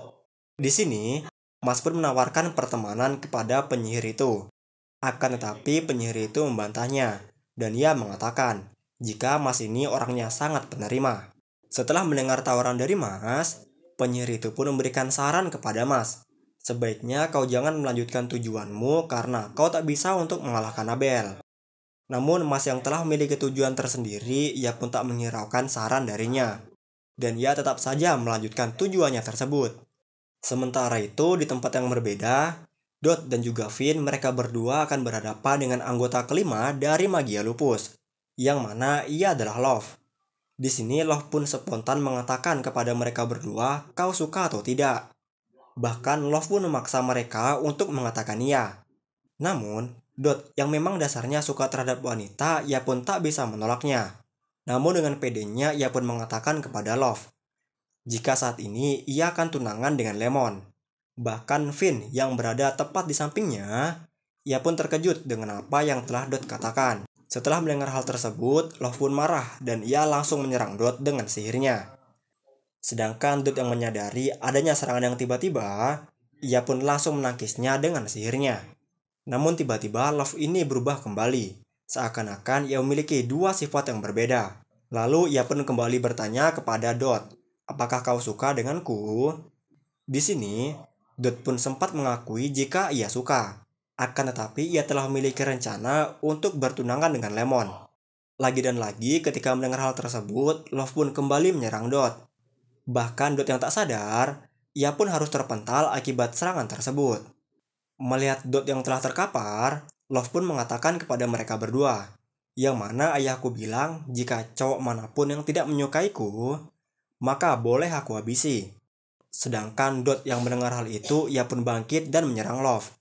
Di sini, Mas pun menawarkan pertemanan kepada penyihir itu. Akan tetapi penyihir itu membantahnya, dan ia mengatakan jika Mas ini orangnya sangat penerima. Setelah mendengar tawaran dari Mas, penyihir itu pun memberikan saran kepada Mas. Sebaiknya kau jangan melanjutkan tujuanmu karena kau tak bisa untuk mengalahkan Abel. Namun Mas yang telah memiliki tujuan tersendiri, ia pun tak menghiraukan saran darinya. Dan ia tetap saja melanjutkan tujuannya tersebut. Sementara itu, di tempat yang berbeda, Dot dan juga Finn mereka berdua akan berhadapan dengan anggota kelima dari Magia Lupus yang mana ia adalah Love. Di sini Love pun spontan mengatakan kepada mereka berdua kau suka atau tidak. Bahkan Love pun memaksa mereka untuk mengatakan iya. Namun, Dot yang memang dasarnya suka terhadap wanita, ia pun tak bisa menolaknya. Namun dengan pedenya ia pun mengatakan kepada Love, jika saat ini ia akan tunangan dengan Lemon. Bahkan Finn yang berada tepat di sampingnya, ia pun terkejut dengan apa yang telah Dot katakan. Setelah mendengar hal tersebut, Love pun marah dan ia langsung menyerang Dot dengan sihirnya. Sedangkan Dot yang menyadari adanya serangan yang tiba-tiba, ia pun langsung menangkisnya dengan sihirnya. Namun tiba-tiba Love ini berubah kembali, seakan-akan ia memiliki dua sifat yang berbeda. Lalu ia pun kembali bertanya kepada Dot, apakah kau suka denganku? Di sini, Dot pun sempat mengakui jika ia suka. Akan tetapi ia telah memiliki rencana untuk bertunangan dengan Lemon. Lagi dan lagi ketika mendengar hal tersebut, Love pun kembali menyerang Dot. Bahkan Dot yang tak sadar, ia pun harus terpental akibat serangan tersebut. Melihat Dot yang telah terkapar, Love pun mengatakan kepada mereka berdua, yang mana ayahku bilang jika cowok manapun yang tidak menyukaiku, maka boleh aku habisi. Sedangkan Dot yang mendengar hal itu, ia pun bangkit dan menyerang Love.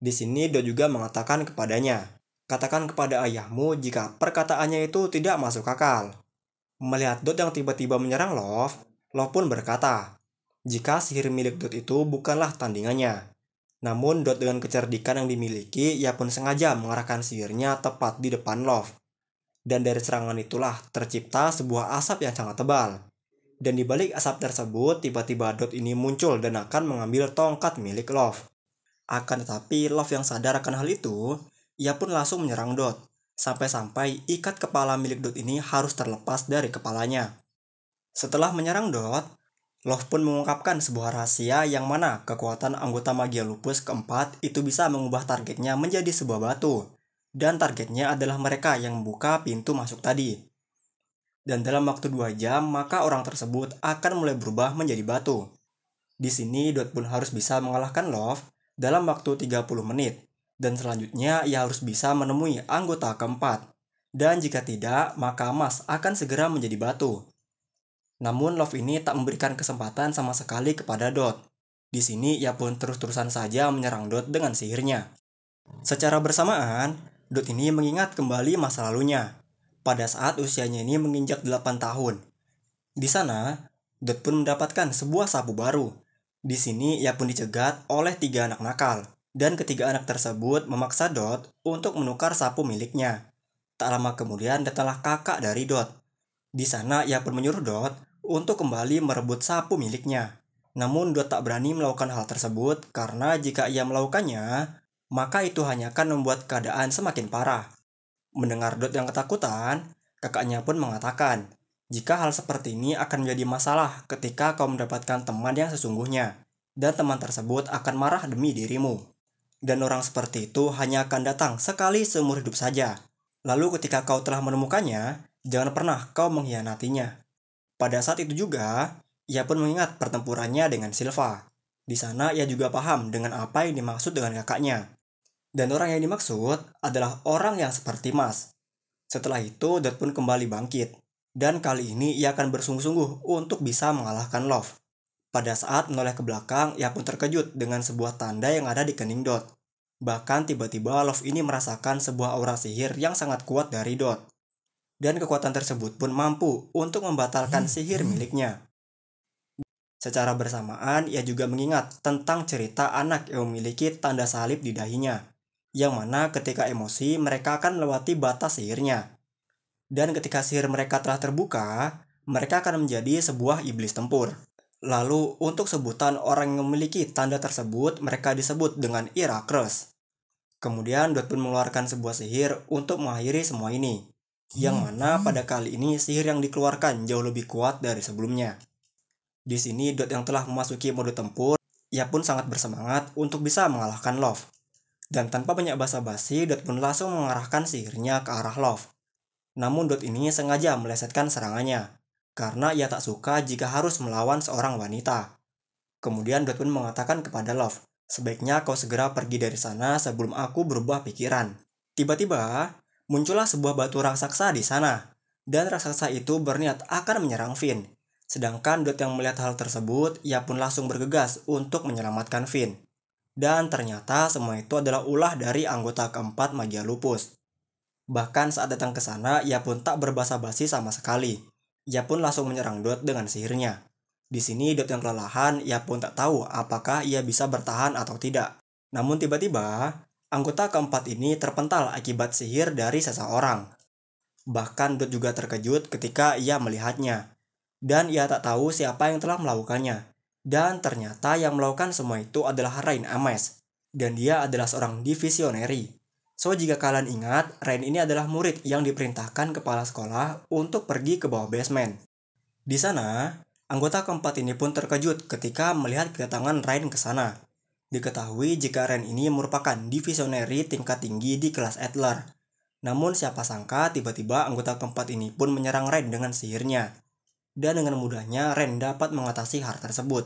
Di sini Do juga mengatakan kepadanya, Katakan kepada ayahmu jika perkataannya itu tidak masuk akal. Melihat Dot yang tiba-tiba menyerang Love, Love pun berkata, jika sihir milik Dot itu bukanlah tandingannya. Namun Dot dengan kecerdikan yang dimiliki, ia pun sengaja mengarahkan sihirnya tepat di depan Love. Dan dari serangan itulah tercipta sebuah asap yang sangat tebal. Dan di balik asap tersebut, tiba-tiba Dot ini muncul dan akan mengambil tongkat milik Love. Akan tetapi Love yang sadar akan hal itu, ia pun langsung menyerang Dot. Sampai-sampai ikat kepala milik Dot ini harus terlepas dari kepalanya. Setelah menyerang Dot, Love pun mengungkapkan sebuah rahasia yang mana kekuatan anggota magia lupus keempat itu bisa mengubah targetnya menjadi sebuah batu. Dan targetnya adalah mereka yang membuka pintu masuk tadi. Dan dalam waktu 2 jam, maka orang tersebut akan mulai berubah menjadi batu. Di sini, Dot pun harus bisa mengalahkan Love dalam waktu 30 menit. Dan selanjutnya ia harus bisa menemui anggota keempat. Dan jika tidak, maka emas akan segera menjadi batu. Namun Love ini tak memberikan kesempatan sama sekali kepada Dot. Di sini ia pun terus-terusan saja menyerang Dot dengan sihirnya. Secara bersamaan, Dot ini mengingat kembali masa lalunya. Pada saat usianya ini menginjak 8 tahun. Di sana, Dot pun mendapatkan sebuah sapu baru di sini ia pun dicegat oleh tiga anak nakal, dan ketiga anak tersebut memaksa Dot untuk menukar sapu miliknya. Tak lama kemudian datanglah kakak dari Dot. Di sana ia pun menyuruh Dot untuk kembali merebut sapu miliknya. Namun Dot tak berani melakukan hal tersebut karena jika ia melakukannya, maka itu hanya akan membuat keadaan semakin parah. Mendengar Dot yang ketakutan, kakaknya pun mengatakan jika hal seperti ini akan menjadi masalah ketika kau mendapatkan teman yang sesungguhnya, dan teman tersebut akan marah demi dirimu. Dan orang seperti itu hanya akan datang sekali seumur hidup saja. Lalu ketika kau telah menemukannya, jangan pernah kau mengkhianatinya. Pada saat itu juga, ia pun mengingat pertempurannya dengan Silva. Di sana ia juga paham dengan apa yang dimaksud dengan kakaknya. Dan orang yang dimaksud adalah orang yang seperti Mas. Setelah itu, Dot pun kembali bangkit. Dan kali ini ia akan bersungguh-sungguh untuk bisa mengalahkan Love. Pada saat menoleh ke belakang, ia pun terkejut dengan sebuah tanda yang ada di kening Dot. Bahkan tiba-tiba Love ini merasakan sebuah aura sihir yang sangat kuat dari Dot. Dan kekuatan tersebut pun mampu untuk membatalkan sihir miliknya. Secara bersamaan, ia juga mengingat tentang cerita anak yang memiliki tanda salib di dahinya, yang mana ketika emosi mereka akan melewati batas sihirnya, dan ketika sihir mereka telah terbuka, mereka akan menjadi sebuah iblis tempur. Lalu, untuk sebutan orang yang memiliki tanda tersebut, mereka disebut dengan Irakres. Kemudian, Dot pun mengeluarkan sebuah sihir untuk mengakhiri semua ini. Yang mana pada kali ini sihir yang dikeluarkan jauh lebih kuat dari sebelumnya. Di sini, Dot yang telah memasuki mode tempur, ia pun sangat bersemangat untuk bisa mengalahkan Love. Dan tanpa banyak basa-basi, Dot pun langsung mengarahkan sihirnya ke arah Love. Namun Dot ini sengaja melesetkan serangannya, karena ia tak suka jika harus melawan seorang wanita. Kemudian Dot pun mengatakan kepada Love, sebaiknya kau segera pergi dari sana sebelum aku berubah pikiran. Tiba-tiba, muncullah sebuah batu raksasa di sana, dan raksasa itu berniat akan menyerang Finn. Sedangkan Dot yang melihat hal tersebut, ia pun langsung bergegas untuk menyelamatkan Finn. Dan ternyata semua itu adalah ulah dari anggota keempat Magia Lupus. Bahkan saat datang ke sana, ia pun tak berbahasa basi sama sekali. Ia pun langsung menyerang Dot dengan sihirnya. Di sini Dot yang kelelahan, ia pun tak tahu apakah ia bisa bertahan atau tidak. Namun tiba-tiba, anggota keempat ini terpental akibat sihir dari seseorang. Bahkan Dot juga terkejut ketika ia melihatnya. Dan ia tak tahu siapa yang telah melakukannya. Dan ternyata yang melakukan semua itu adalah Rain Ames. Dan dia adalah seorang divisioneri. So, jika kalian ingat, Rain ini adalah murid yang diperintahkan kepala sekolah untuk pergi ke bawah basement. Di sana, anggota keempat ini pun terkejut ketika melihat kedatangan Rain ke sana. Diketahui jika Rain ini merupakan divisioneri tingkat tinggi di kelas Adler. Namun siapa sangka tiba-tiba anggota keempat ini pun menyerang Rain dengan sihirnya. Dan dengan mudahnya Rain dapat mengatasi hal tersebut.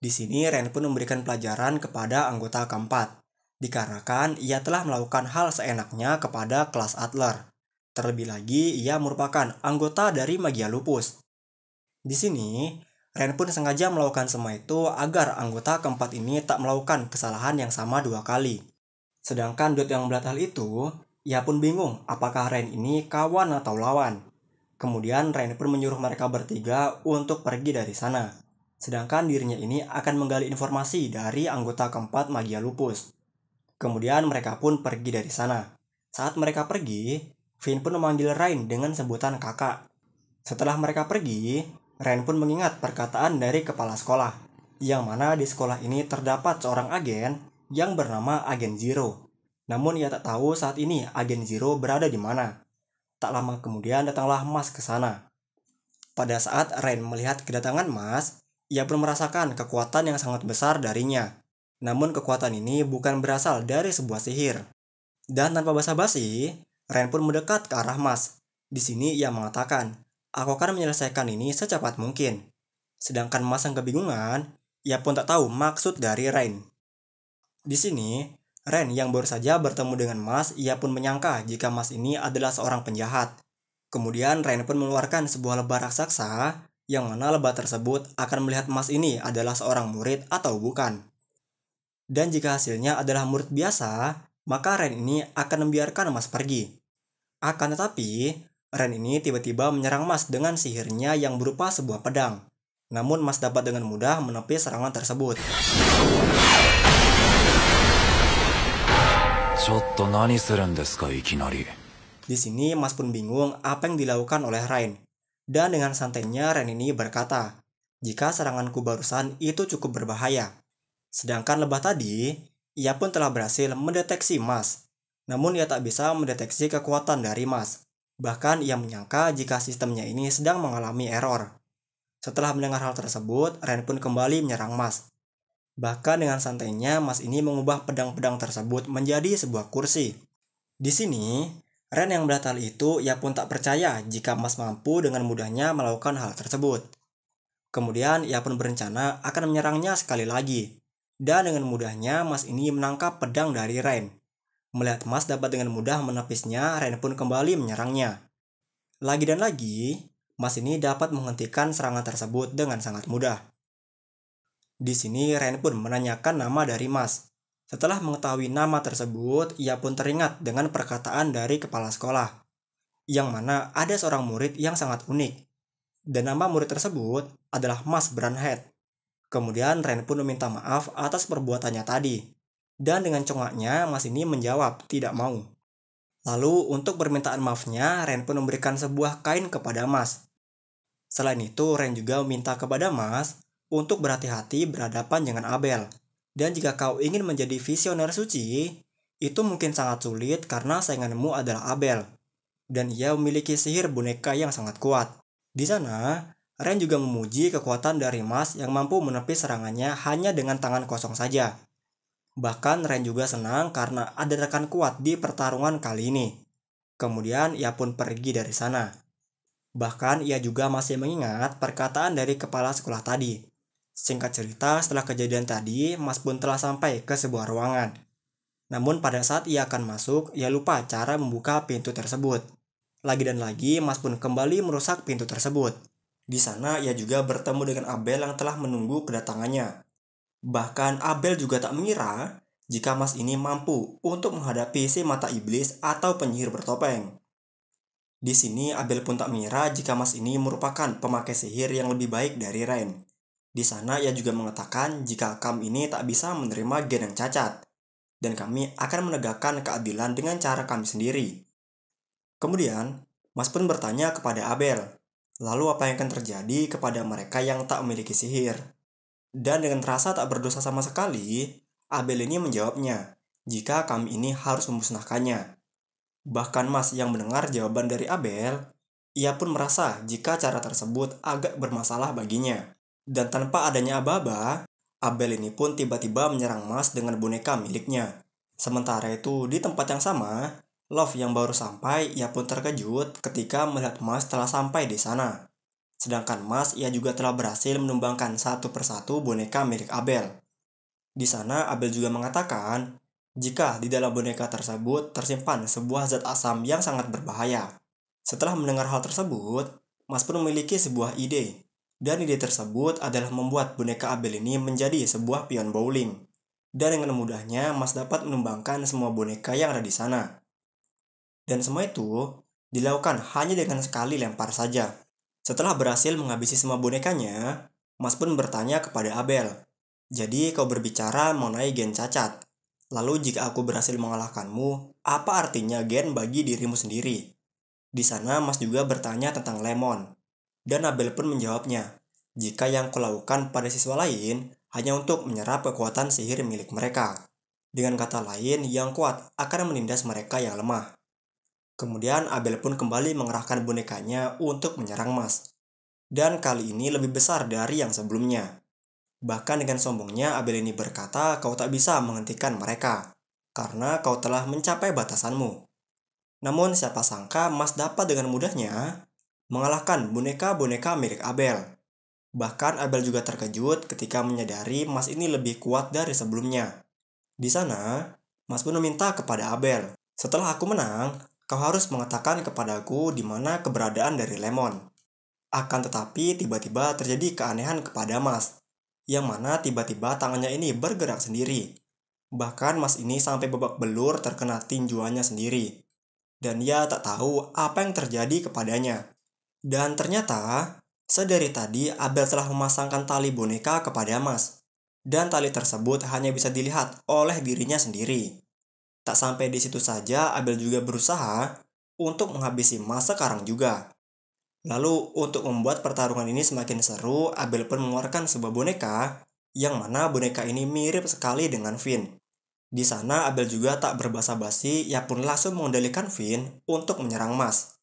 Di sini Rain pun memberikan pelajaran kepada anggota keempat Dikarenakan ia telah melakukan hal seenaknya kepada kelas Adler. Terlebih lagi, ia merupakan anggota dari Magia Lupus. Di sini, Ren pun sengaja melakukan semua itu agar anggota keempat ini tak melakukan kesalahan yang sama dua kali. Sedangkan Dot yang melihat hal itu, ia pun bingung apakah Ren ini kawan atau lawan. Kemudian Ren pun menyuruh mereka bertiga untuk pergi dari sana. Sedangkan dirinya ini akan menggali informasi dari anggota keempat Magia Lupus. Kemudian mereka pun pergi dari sana. Saat mereka pergi, Finn pun memanggil Rain dengan sebutan kakak. Setelah mereka pergi, Rain pun mengingat perkataan dari kepala sekolah, yang mana di sekolah ini terdapat seorang agen yang bernama Agen Zero. Namun ia tak tahu saat ini Agen Zero berada di mana. Tak lama kemudian datanglah Mas ke sana. Pada saat Rain melihat kedatangan Mas, ia pun merasakan kekuatan yang sangat besar darinya. Namun kekuatan ini bukan berasal dari sebuah sihir. Dan tanpa basa-basi, Ren pun mendekat ke arah Mas. Di sini ia mengatakan, aku akan menyelesaikan ini secepat mungkin. Sedangkan Mas yang kebingungan, ia pun tak tahu maksud dari Ren. Di sini, Ren yang baru saja bertemu dengan Mas, ia pun menyangka jika Mas ini adalah seorang penjahat. Kemudian Ren pun mengeluarkan sebuah lebah raksasa, yang mana lebah tersebut akan melihat Mas ini adalah seorang murid atau bukan. Dan jika hasilnya adalah murid biasa, maka Ren ini akan membiarkan Mas pergi. Akan tetapi, Ren ini tiba-tiba menyerang Mas dengan sihirnya yang berupa sebuah pedang. Namun Mas dapat dengan mudah menepi serangan tersebut. Di sini Mas pun bingung apa yang dilakukan oleh Rain. Dan dengan santainya Rain ini berkata, jika seranganku barusan itu cukup berbahaya, Sedangkan lebah tadi, ia pun telah berhasil mendeteksi emas. Namun ia tak bisa mendeteksi kekuatan dari emas. Bahkan ia menyangka jika sistemnya ini sedang mengalami error. Setelah mendengar hal tersebut, Ren pun kembali menyerang emas. Bahkan dengan santainya, emas ini mengubah pedang-pedang tersebut menjadi sebuah kursi. Di sini, Ren yang hal itu ia pun tak percaya jika emas mampu dengan mudahnya melakukan hal tersebut. Kemudian ia pun berencana akan menyerangnya sekali lagi. Dan dengan mudahnya Mas ini menangkap pedang dari Rain. Melihat Mas dapat dengan mudah menepisnya, Rain pun kembali menyerangnya. Lagi dan lagi, Mas ini dapat menghentikan serangan tersebut dengan sangat mudah. Di sini Rain pun menanyakan nama dari Mas. Setelah mengetahui nama tersebut, ia pun teringat dengan perkataan dari kepala sekolah. Yang mana ada seorang murid yang sangat unik. Dan nama murid tersebut adalah Mas Branhead. Kemudian Ren pun meminta maaf atas perbuatannya tadi. Dan dengan congaknya, Mas ini menjawab tidak mau. Lalu untuk permintaan maafnya, Ren pun memberikan sebuah kain kepada Mas. Selain itu, Ren juga meminta kepada Mas untuk berhati-hati berhadapan dengan Abel. Dan jika kau ingin menjadi visioner suci, itu mungkin sangat sulit karena sainganmu adalah Abel. Dan ia memiliki sihir boneka yang sangat kuat. Di sana, Ren juga memuji kekuatan dari Mas yang mampu menepis serangannya hanya dengan tangan kosong saja. Bahkan Ren juga senang karena ada rekan kuat di pertarungan kali ini. Kemudian ia pun pergi dari sana. Bahkan ia juga masih mengingat perkataan dari kepala sekolah tadi. Singkat cerita, setelah kejadian tadi, Mas pun telah sampai ke sebuah ruangan. Namun pada saat ia akan masuk, ia lupa cara membuka pintu tersebut. Lagi dan lagi, Mas pun kembali merusak pintu tersebut. Di sana ia juga bertemu dengan Abel yang telah menunggu kedatangannya. Bahkan Abel juga tak mengira jika mas ini mampu untuk menghadapi si mata iblis atau penyihir bertopeng. Di sini Abel pun tak mengira jika mas ini merupakan pemakai sihir yang lebih baik dari Rain. Di sana ia juga mengatakan jika Kam ini tak bisa menerima gen yang cacat, dan kami akan menegakkan keadilan dengan cara kami sendiri. Kemudian, Mas pun bertanya kepada Abel Lalu apa yang akan terjadi kepada mereka yang tak memiliki sihir? Dan dengan terasa tak berdosa sama sekali, Abel ini menjawabnya, jika kami ini harus memusnahkannya. Bahkan Mas yang mendengar jawaban dari Abel, ia pun merasa jika cara tersebut agak bermasalah baginya. Dan tanpa adanya Ababa, Abel ini pun tiba-tiba menyerang Mas dengan boneka miliknya. Sementara itu, di tempat yang sama, Love yang baru sampai, ia pun terkejut ketika melihat Mas telah sampai di sana. Sedangkan Mas, ia juga telah berhasil menumbangkan satu persatu boneka milik Abel. Di sana, Abel juga mengatakan, jika di dalam boneka tersebut tersimpan sebuah zat asam yang sangat berbahaya. Setelah mendengar hal tersebut, Mas pun memiliki sebuah ide. Dan ide tersebut adalah membuat boneka Abel ini menjadi sebuah pion bowling. Dan dengan mudahnya, Mas dapat menumbangkan semua boneka yang ada di sana. Dan semua itu dilakukan hanya dengan sekali lempar saja. Setelah berhasil menghabisi semua bonekanya, Mas pun bertanya kepada Abel, "Jadi kau berbicara mengenai gen cacat. Lalu jika aku berhasil mengalahkanmu, apa artinya gen bagi dirimu sendiri?" Di sana Mas juga bertanya tentang Lemon, dan Abel pun menjawabnya, "Jika yang kau lakukan pada siswa lain hanya untuk menyerap kekuatan sihir milik mereka. Dengan kata lain, yang kuat akan menindas mereka yang lemah." Kemudian Abel pun kembali mengerahkan bonekanya untuk menyerang Mas. Dan kali ini lebih besar dari yang sebelumnya. Bahkan dengan sombongnya Abel ini berkata kau tak bisa menghentikan mereka, karena kau telah mencapai batasanmu. Namun siapa sangka Mas dapat dengan mudahnya mengalahkan boneka-boneka milik Abel. Bahkan Abel juga terkejut ketika menyadari Mas ini lebih kuat dari sebelumnya. Di sana, Mas pun meminta kepada Abel, setelah aku menang, Kau harus mengatakan kepadaku di mana keberadaan dari Lemon. Akan tetapi tiba-tiba terjadi keanehan kepada Mas, yang mana tiba-tiba tangannya ini bergerak sendiri. Bahkan Mas ini sampai babak belur terkena tinjuannya sendiri. Dan ia tak tahu apa yang terjadi kepadanya. Dan ternyata, sedari tadi Abel telah memasangkan tali boneka kepada Mas. Dan tali tersebut hanya bisa dilihat oleh dirinya sendiri. Tak sampai di situ saja, Abel juga berusaha untuk menghabisi masa Karang juga. Lalu, untuk membuat pertarungan ini semakin seru, Abel pun mengeluarkan sebuah boneka yang mana boneka ini mirip sekali dengan Finn. Di sana, Abel juga tak berbahasa basi ia pun langsung mengendalikan Finn untuk menyerang Mas.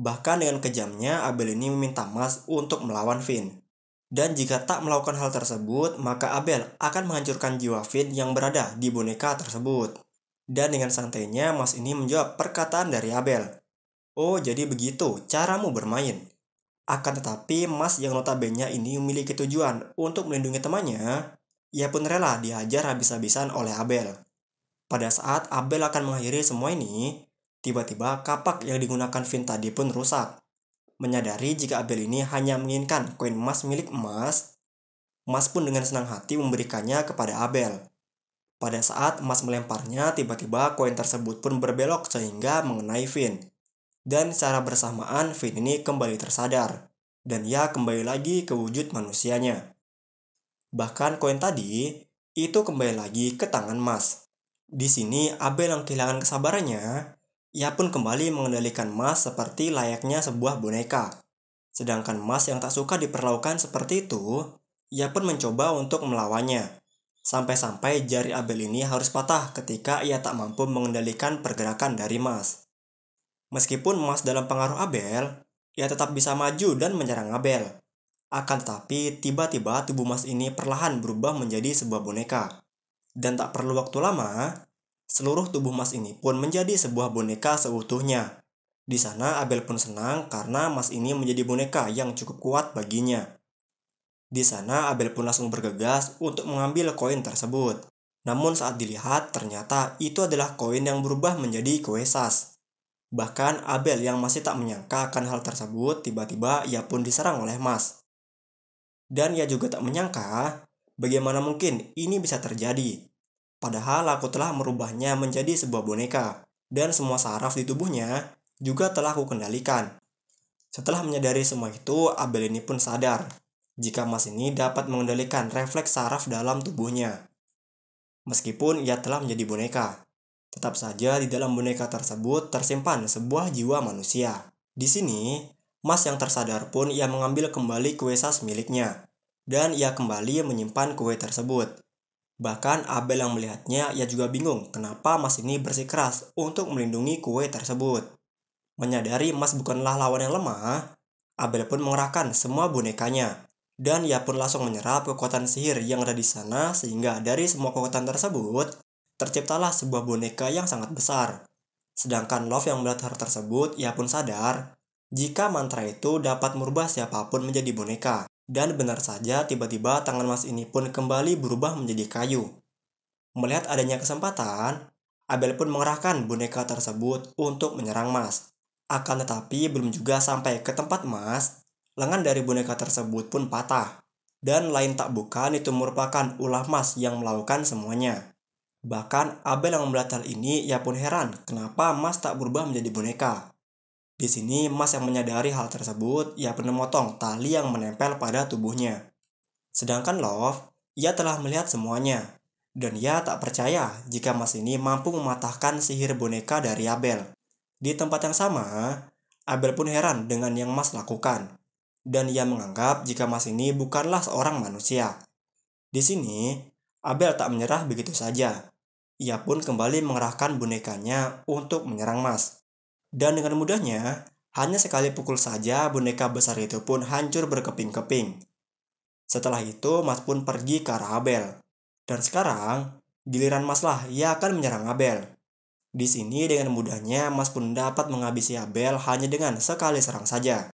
Bahkan dengan kejamnya, Abel ini meminta Mas untuk melawan Finn. Dan jika tak melakukan hal tersebut, maka Abel akan menghancurkan jiwa Finn yang berada di boneka tersebut. Dan dengan santainya, Mas ini menjawab perkataan dari Abel. Oh, jadi begitu caramu bermain. Akan tetapi, Mas yang notabene ini memiliki tujuan untuk melindungi temannya, ia pun rela dihajar habis-habisan oleh Abel. Pada saat Abel akan mengakhiri semua ini, tiba-tiba kapak yang digunakan Finn tadi pun rusak menyadari jika Abel ini hanya menginginkan koin emas milik emas, emas pun dengan senang hati memberikannya kepada Abel. Pada saat emas melemparnya, tiba-tiba koin tersebut pun berbelok sehingga mengenai Finn. Dan secara bersamaan, Finn ini kembali tersadar, dan ia kembali lagi ke wujud manusianya. Bahkan koin tadi, itu kembali lagi ke tangan emas. Di sini, Abel yang kehilangan kesabarannya ia pun kembali mengendalikan Mas seperti layaknya sebuah boneka. Sedangkan Mas yang tak suka diperlakukan seperti itu, ia pun mencoba untuk melawannya. Sampai-sampai jari Abel ini harus patah ketika ia tak mampu mengendalikan pergerakan dari Mas. Meskipun Mas dalam pengaruh Abel, ia tetap bisa maju dan menyerang Abel. Akan tetapi, tiba-tiba tubuh Mas ini perlahan berubah menjadi sebuah boneka. Dan tak perlu waktu lama, Seluruh tubuh Mas ini pun menjadi sebuah boneka seutuhnya. Di sana Abel pun senang karena Mas ini menjadi boneka yang cukup kuat baginya. Di sana Abel pun langsung bergegas untuk mengambil koin tersebut. Namun saat dilihat ternyata itu adalah koin yang berubah menjadi koesas. Bahkan Abel yang masih tak menyangka akan hal tersebut tiba-tiba ia pun diserang oleh Mas. Dan ia juga tak menyangka bagaimana mungkin ini bisa terjadi Padahal aku telah merubahnya menjadi sebuah boneka, dan semua saraf di tubuhnya juga telah aku kendalikan. Setelah menyadari semua itu, Abel ini pun sadar jika emas ini dapat mengendalikan refleks saraf dalam tubuhnya. Meskipun ia telah menjadi boneka, tetap saja di dalam boneka tersebut tersimpan sebuah jiwa manusia. Di sini, Mas yang tersadar pun ia mengambil kembali kue sas miliknya, dan ia kembali menyimpan kue tersebut. Bahkan Abel yang melihatnya, ia juga bingung kenapa Mas ini bersikeras untuk melindungi kue tersebut. Menyadari emas bukanlah lawan yang lemah, Abel pun mengerahkan semua bonekanya. Dan ia pun langsung menyerap kekuatan sihir yang ada di sana sehingga dari semua kekuatan tersebut, terciptalah sebuah boneka yang sangat besar. Sedangkan Love yang melihat hal tersebut, ia pun sadar jika mantra itu dapat merubah siapapun menjadi boneka. Dan benar saja tiba-tiba tangan Mas ini pun kembali berubah menjadi kayu. Melihat adanya kesempatan, Abel pun mengerahkan boneka tersebut untuk menyerang Mas. Akan tetapi belum juga sampai ke tempat Mas, lengan dari boneka tersebut pun patah. Dan lain tak bukan itu merupakan ulah Mas yang melakukan semuanya. Bahkan Abel yang melihat hal ini ia pun heran kenapa Mas tak berubah menjadi boneka. Di sini Mas yang menyadari hal tersebut ia pernah memotong tali yang menempel pada tubuhnya. Sedangkan Love, ia telah melihat semuanya dan ia tak percaya jika Mas ini mampu mematahkan sihir boneka dari Abel. Di tempat yang sama, Abel pun heran dengan yang Mas lakukan dan ia menganggap jika Mas ini bukanlah seorang manusia. Di sini, Abel tak menyerah begitu saja. Ia pun kembali mengerahkan bonekanya untuk menyerang Mas. Dan dengan mudahnya, hanya sekali pukul saja boneka besar itu pun hancur berkeping-keping. Setelah itu, Mas pun pergi ke arah Abel. Dan sekarang, giliran Mas lah yang akan menyerang Abel. Di sini dengan mudahnya Mas pun dapat menghabisi Abel hanya dengan sekali serang saja.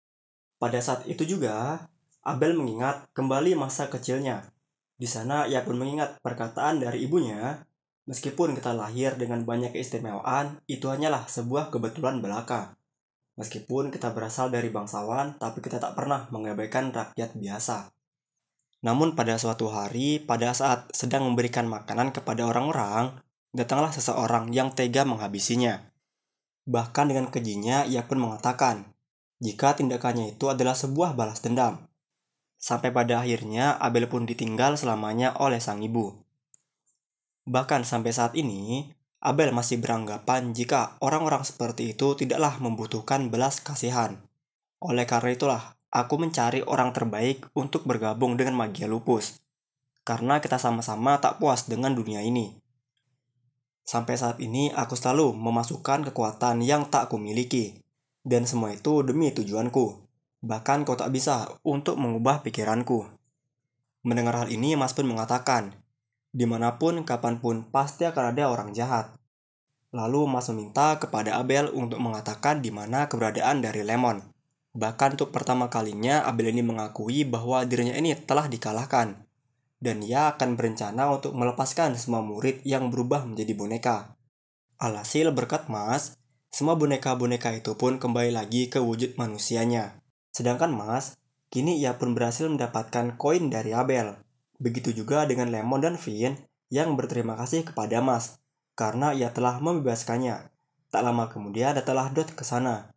Pada saat itu juga, Abel mengingat kembali masa kecilnya. Di sana ia pun mengingat perkataan dari ibunya Meskipun kita lahir dengan banyak keistimewaan, itu hanyalah sebuah kebetulan belaka. Meskipun kita berasal dari bangsawan, tapi kita tak pernah mengabaikan rakyat biasa. Namun pada suatu hari, pada saat sedang memberikan makanan kepada orang-orang, datanglah seseorang yang tega menghabisinya. Bahkan dengan kejinya, ia pun mengatakan, jika tindakannya itu adalah sebuah balas dendam. Sampai pada akhirnya, Abel pun ditinggal selamanya oleh sang ibu. Bahkan sampai saat ini, Abel masih beranggapan jika orang-orang seperti itu tidaklah membutuhkan belas kasihan. Oleh karena itulah, aku mencari orang terbaik untuk bergabung dengan Magia Lupus. Karena kita sama-sama tak puas dengan dunia ini. Sampai saat ini, aku selalu memasukkan kekuatan yang tak kumiliki. Dan semua itu demi tujuanku. Bahkan kau tak bisa untuk mengubah pikiranku. Mendengar hal ini, Mas pun mengatakan, Dimanapun, kapanpun, pasti akan ada orang jahat. Lalu Mas meminta kepada Abel untuk mengatakan di mana keberadaan dari Lemon. Bahkan untuk pertama kalinya, Abel ini mengakui bahwa dirinya ini telah dikalahkan. Dan ia akan berencana untuk melepaskan semua murid yang berubah menjadi boneka. Alhasil berkat Mas, semua boneka-boneka itu pun kembali lagi ke wujud manusianya. Sedangkan Mas, kini ia pun berhasil mendapatkan koin dari Abel. Begitu juga dengan Lemon dan Vien yang berterima kasih kepada Mas karena ia telah membebaskannya. Tak lama kemudian datanglah Dot ke sana.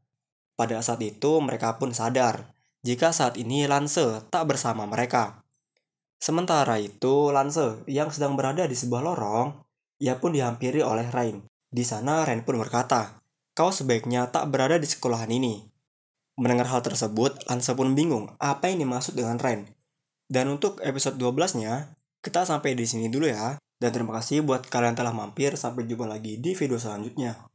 Pada saat itu mereka pun sadar jika saat ini Lance tak bersama mereka. Sementara itu, Lance yang sedang berada di sebuah lorong, ia pun dihampiri oleh Rain. Di sana Rain pun berkata, "Kau sebaiknya tak berada di sekolahan ini." Mendengar hal tersebut, Lance pun bingung apa yang dimaksud dengan Rain dan untuk episode 12-nya, kita sampai di sini dulu ya. Dan terima kasih buat kalian telah mampir. Sampai jumpa lagi di video selanjutnya.